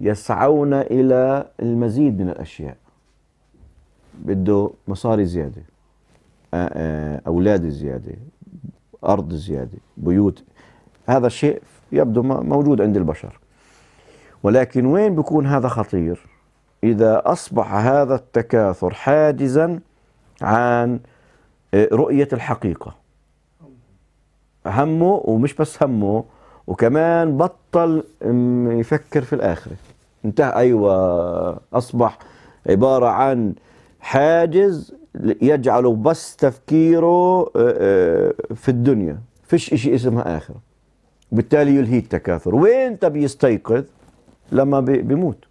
يسعون إلى المزيد من الأشياء بده مصاري زيادة أولاد زيادة أرض زيادة بيوت هذا الشيء يبدو موجود عند البشر ولكن وين بيكون هذا خطير إذا أصبح هذا التكاثر حاجزا عن آه، رؤية الحقيقة همه ومش بس همه وكمان بطل يفكر في الآخرة انتهى أيوة أصبح عبارة عن حاجز يجعله بس تفكيره آه، آه، في الدنيا فيش إشي اسمها آخرة بالتالي يلهي التكاثر وين تبي يستيقظ لما بيموت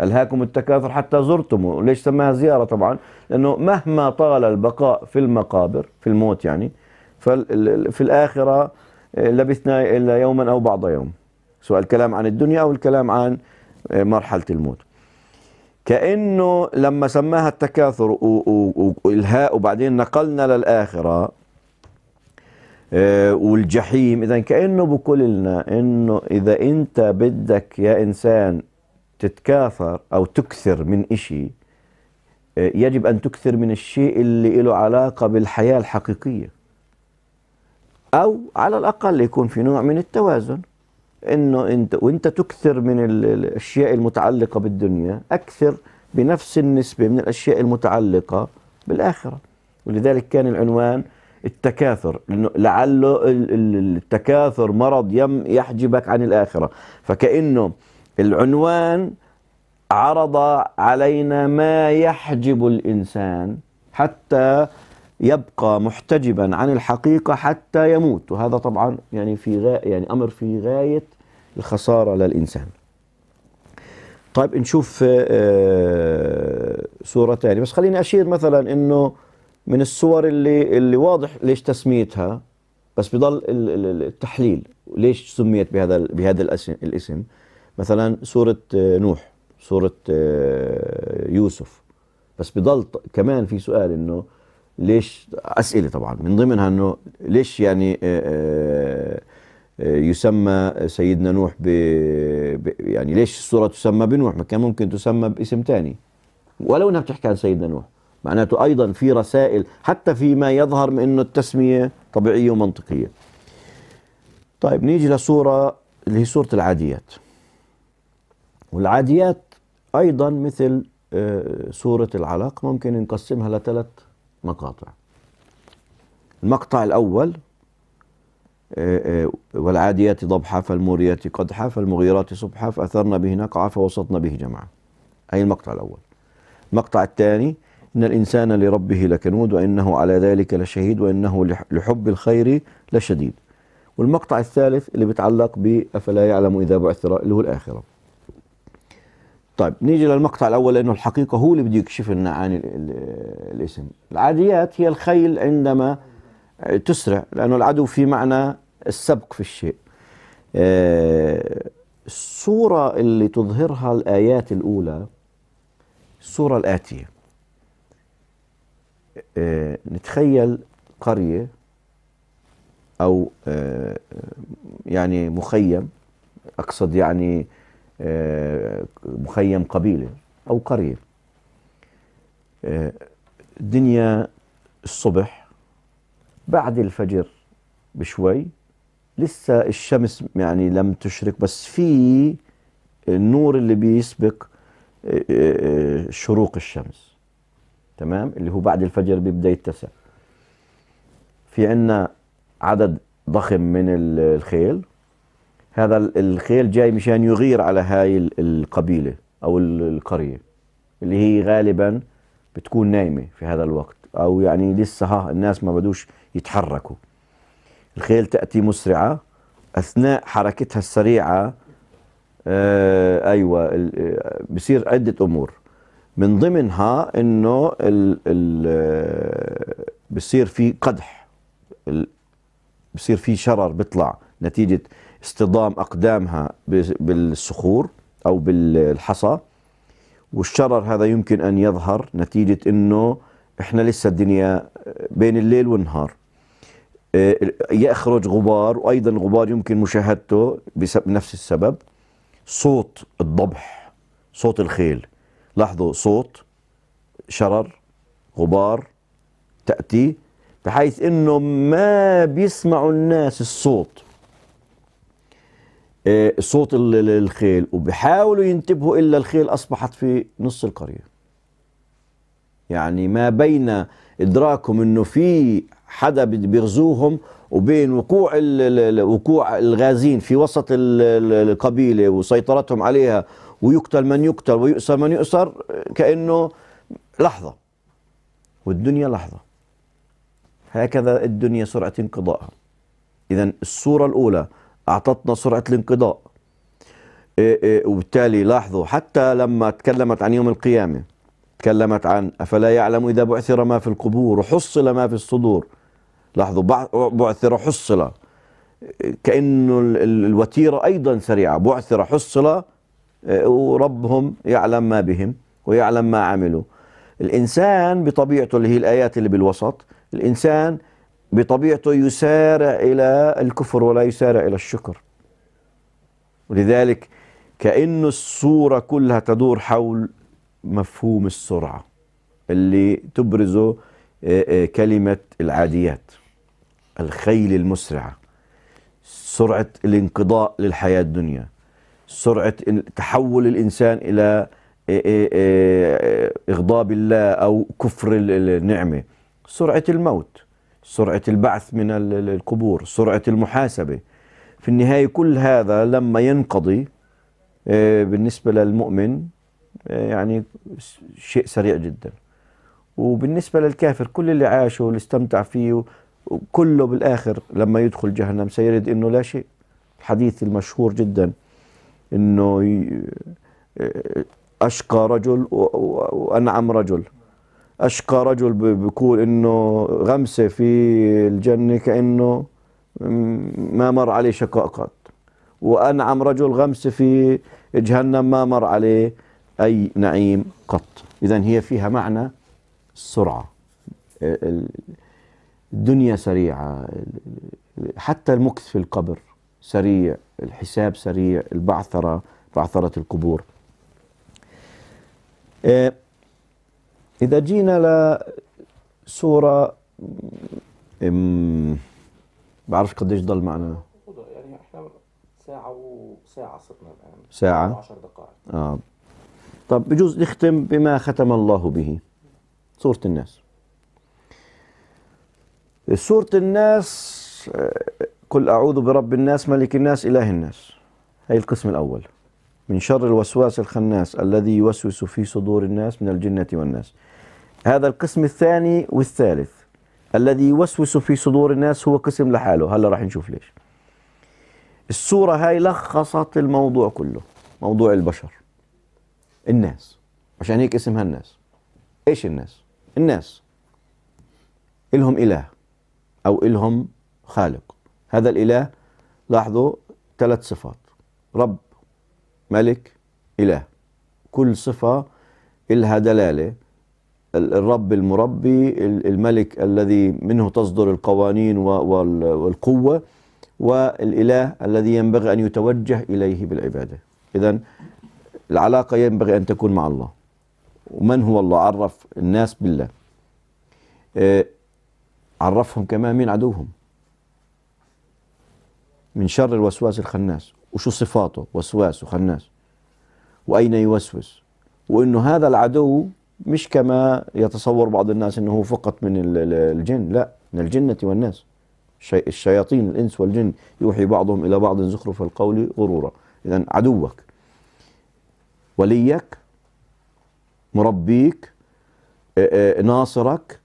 ألهاكم التكاثر حتى زرتموه ليش سماها زيارة طبعا لأنه مهما طال البقاء في المقابر في الموت يعني في الآخرة آه، لبثنا إلا يوما أو بعض يوم سواء الكلام عن الدنيا أو الكلام عن آه، مرحلة الموت كأنه لما سماها التكاثر وإلهاء وبعدين نقلنا للآخرة آه، والجحيم اذا كانه بقول لنا انه اذا انت بدك يا انسان تتكاثر او تكثر من إشي آه، يجب ان تكثر من الشيء اللي له علاقه بالحياه الحقيقيه او على الاقل يكون في نوع من التوازن انه انت وانت تكثر من الاشياء المتعلقه بالدنيا اكثر بنفس النسبه من الاشياء المتعلقه بالاخره ولذلك كان العنوان التكاثر انه لعله التكاثر مرض يم يحجبك عن الاخره فكانه العنوان عرض علينا ما يحجب الانسان حتى يبقى محتجبا عن الحقيقه حتى يموت وهذا طبعا يعني في غاية يعني امر في غايه الخساره للانسان طيب نشوف صورة آه، ثانية بس خليني أشير مثلا أنه من الصور اللي اللي واضح ليش تسميتها بس بضل التحليل ليش سميت بهذا بهذا الاسم مثلا سوره آه، نوح سوره آه، يوسف بس بضل كمان في سؤال انه ليش اسئله طبعا من ضمنها انه ليش يعني آه، يسمى سيدنا نوح ب يعني ليش السوره تسمى بنوح ما كان ممكن تسمى باسم ثاني ولو انها بتحكي عن سيدنا نوح معناته أيضا في رسائل حتى فيما يظهر من أنه التسمية طبيعية ومنطقية طيب نيجي لصورة اللي هي سورة العاديات والعاديات أيضا مثل سورة آه، العلق ممكن نقسمها لثلاث مقاطع المقطع الأول آه، آه، والعاديات ضبحا فالموريات قدحا فالمغيرات صبحا فأثرنا به نقعا فوسطنا به جمعا أي المقطع الأول المقطع الثاني إن الإنسان لربه لكنود وإنه على ذلك لشهيد وإنه لحب الخير لشديد والمقطع الثالث اللي بيتعلق بأفلا يعلم إذا بعثر اللي هو الآخرة طيب نيجي للمقطع الأول لأنه الحقيقة هو اللي بده يكشف لنا عن الاسم العاديات هي الخيل عندما تسرع لأنه العدو في معنى السبق في الشيء آه، الصورة اللي تظهرها الآيات الأولى الصورة الآتية آه، نتخيل قرية أو آه، يعني مخيم أقصد يعني آه، مخيم قبيلة أو قرية الدنيا الصبح بعد الفجر بشوي لسه الشمس يعني لم تشرق بس في النور اللي بيسبق شروق الشمس تمام اللي هو بعد الفجر بيبدا يتسع في عندنا عدد ضخم من الخيل هذا الخيل جاي مشان يغير على هاي القبيله او القريه اللي هي غالبا بتكون نايمه في هذا الوقت او يعني لسه ها الناس ما بدوش يتحركوا الخيل تاتي مسرعه اثناء حركتها السريعه آه ايوه آه، بصير عده امور من ضمنها انه ال ال بصير في قدح بصير في شرر بيطلع نتيجه اصطدام اقدامها بالصخور او بالحصى والشرر هذا يمكن ان يظهر نتيجه انه احنا لسه الدنيا بين الليل والنهار إيه، يخرج غبار وايضا غبار يمكن مشاهدته بنفس السبب صوت الضبح صوت الخيل لاحظوا صوت شرر غبار تأتي بحيث انه ما بيسمعوا الناس الصوت إيه، صوت الخيل وبيحاولوا ينتبهوا الا الخيل اصبحت في نص القريه يعني ما بين ادراكهم انه في حدا بيغزوهم وبين وقوع وقوع الغازين في وسط القبيله وسيطرتهم عليها ويقتل من يقتل ويؤسر من يؤسر كأنه لحظة والدنيا لحظة هكذا الدنيا سرعة انقضائها إذا الصورة الأولى أعطتنا سرعة الانقضاء إيه، إيه، وبالتالي لاحظوا حتى لما تكلمت عن يوم القيامة تكلمت عن أفلا يعلم إذا بعثر ما في القبور وحصل ما في الصدور لاحظوا بعثر حصل إيه، كأنه الوتيرة أيضا سريعة بعثر حصل وربهم يعلم ما بهم ويعلم ما عملوا الإنسان بطبيعته اللي هي الآيات اللي بالوسط الإنسان بطبيعته يسارع إلى الكفر ولا يسارع إلى الشكر ولذلك كأن الصورة كلها تدور حول مفهوم السرعة اللي تبرزه آه، آه، كلمة العاديات الخيل المسرعة سرعة الانقضاء للحياة الدنيا سرعه تحول الانسان الى اغضاب الله او كفر النعمه سرعه الموت سرعه البعث من القبور سرعه المحاسبه في النهايه كل هذا لما ينقضي بالنسبه للمؤمن يعني شيء سريع جدا وبالنسبه للكافر كل اللي عاشه واللي استمتع فيه كله بالاخر لما يدخل جهنم سيرد انه لا شيء الحديث المشهور جدا انه اشقى رجل وانعم رجل اشقى رجل بيقول انه غمسه في الجنه كانه ما مر عليه شقاء قط وانعم رجل غمسه في جهنم ما مر عليه اي نعيم قط اذا هي فيها معنى السرعه الدنيا سريعه حتى المكث في القبر سريع الحساب سريع البعثرة بعثرة القبور آه، إذا جينا لسورة بعرفش قديش ضل معنا يعني احنا ساعة وساعة صرنا الآن ساعة 10 دقائق آه طب بجوز نختم بما ختم الله به سورة الناس سورة الناس آه، قل أعوذ برب الناس ملك الناس إله الناس هي القسم الأول من شر الوسواس الخناس الذي يوسوس في صدور الناس من الجنة والناس هذا القسم الثاني والثالث الذي يوسوس في صدور الناس هو قسم لحاله هلا راح نشوف ليش السورة هاي لخصت الموضوع كله موضوع البشر الناس عشان هيك اسمها الناس ايش الناس الناس إلهم إله أو إلهم خالق هذا الإله لاحظوا ثلاث صفات رب ملك إله كل صفة إلها دلالة الرب المربي الملك الذي منه تصدر القوانين والقوة والإله الذي ينبغي أن يتوجه إليه بالعبادة إذا العلاقة ينبغي أن تكون مع الله ومن هو الله عرف الناس بالله آه، عرفهم كمان مين عدوهم من شر الوسواس الخناس وشو صفاته وسواس وخناس وأين يوسوس وأنه هذا العدو مش كما يتصور بعض الناس أنه فقط من الجن لا من الجنة والناس الشياطين الإنس والجن يوحي بعضهم إلى بعض زخرف القول غرورا إذا عدوك وليك مربيك ناصرك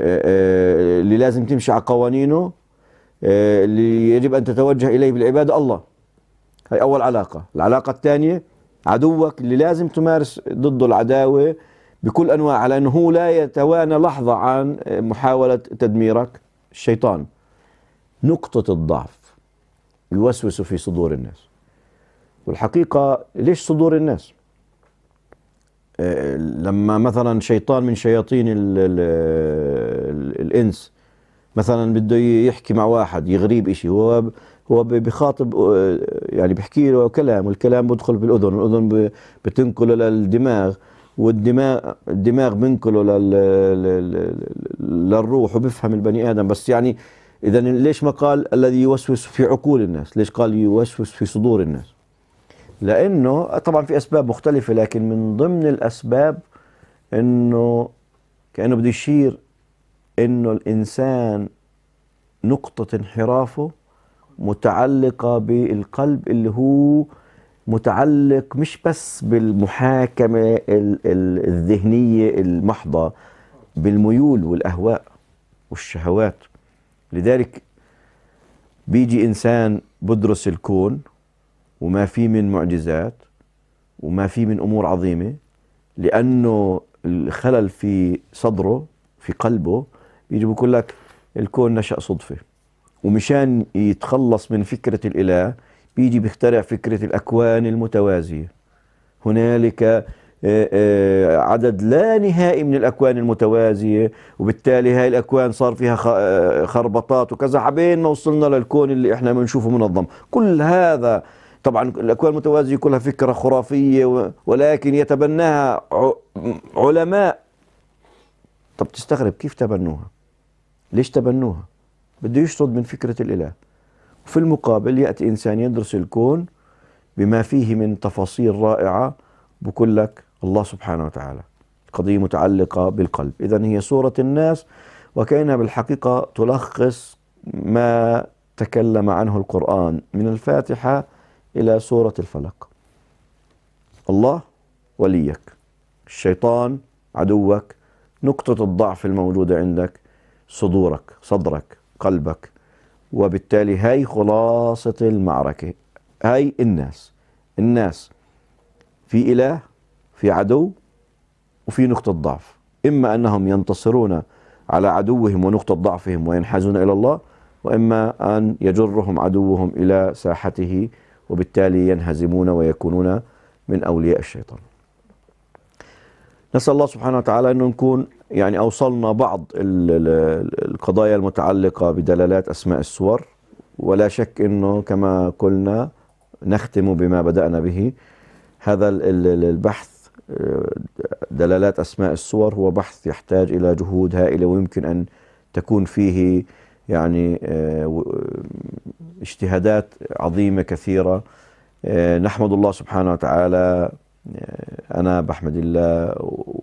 اللي لازم تمشي على قوانينه آه، اللي يجب أن تتوجه إليه بالعبادة الله هي أول علاقة العلاقة الثانية عدوك اللي لازم تمارس ضده العداوة بكل أنواعها لأنه هو لا يتوانى لحظة عن محاولة تدميرك الشيطان نقطة الضعف يوسوس في صدور الناس والحقيقة ليش صدور الناس آه، لما مثلا شيطان من شياطين ال ال الإنس مثلا بده يحكي مع واحد يغريب شيء هو هو بخاطب آه، يعني بحكي له كلام والكلام بدخل بالاذن والاذن بتنقله للدماغ والدماغ الدماغ بنقله للروح وبفهم البني ادم بس يعني اذا ليش ما قال الذي يوسوس في عقول الناس ليش قال يوسوس في صدور الناس لانه طبعا في اسباب مختلفه لكن من ضمن الاسباب انه كانه بده يشير انه الانسان نقطة انحرافه متعلقة بالقلب اللي هو متعلق مش بس بالمحاكمة الذهنية المحضة بالميول والأهواء والشهوات لذلك بيجي إنسان بدرس الكون وما في من معجزات وما في من أمور عظيمة لأنه الخلل في صدره في قلبه بيجي بيقول لك الكون نشأ صدفة ومشان يتخلص من فكرة الإله بيجي بيخترع فكرة الأكوان المتوازية هنالك آه، آه، عدد لا نهائي من الأكوان المتوازية وبالتالي هاي الأكوان صار فيها آه، خربطات وكذا حبين ما وصلنا للكون اللي إحنا بنشوفه منظم كل هذا طبعا الأكوان المتوازية كلها فكرة خرافية ولكن يتبناها علماء طب تستغرب كيف تبنوها ليش تبنوها بده يشرد من فكرة الإله وفي المقابل يأتي إنسان يدرس الكون بما فيه من تفاصيل رائعة بقول لك الله سبحانه وتعالى قضية متعلقة بالقلب إذا هي سورة الناس وكأنها بالحقيقة تلخص ما تكلم عنه القرآن من الفاتحة إلى سورة الفلق الله وليك الشيطان عدوك نقطة الضعف الموجودة عندك صدورك صدرك قلبك وبالتالي هاي خلاصة المعركة هاي الناس الناس في إله في عدو وفي نقطة ضعف إما أنهم ينتصرون على عدوهم ونقطة ضعفهم وينحازون إلى الله وإما أن يجرهم عدوهم إلى ساحته وبالتالي ينهزمون ويكونون من أولياء الشيطان نسأل الله سبحانه وتعالى أن نكون يعني أوصلنا بعض القضايا المتعلقة بدلالات أسماء السور ولا شك أنه كما قلنا نختم بما بدأنا به هذا البحث آه، دلالات أسماء السور هو بحث يحتاج إلى جهود هائلة ويمكن أن تكون فيه يعني آه، اجتهادات عظيمة كثيرة آه، نحمد الله سبحانه وتعالى أنا بحمد الله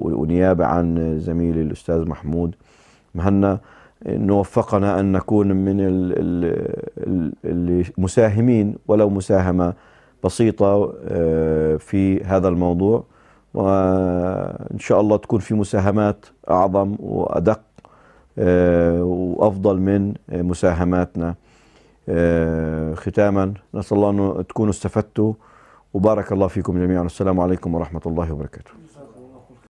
ونيابة عن زميلي الأستاذ محمود مهنا أنه وفقنا أن نكون من المساهمين ولو مساهمة بسيطة آه، في هذا الموضوع وإن شاء الله تكون في مساهمات أعظم وأدق آه، وأفضل من مساهماتنا آه، ختاما نسأل الله أن تكونوا استفدتوا وبارك الله فيكم جميعا والسلام عليكم ورحمة الله وبركاته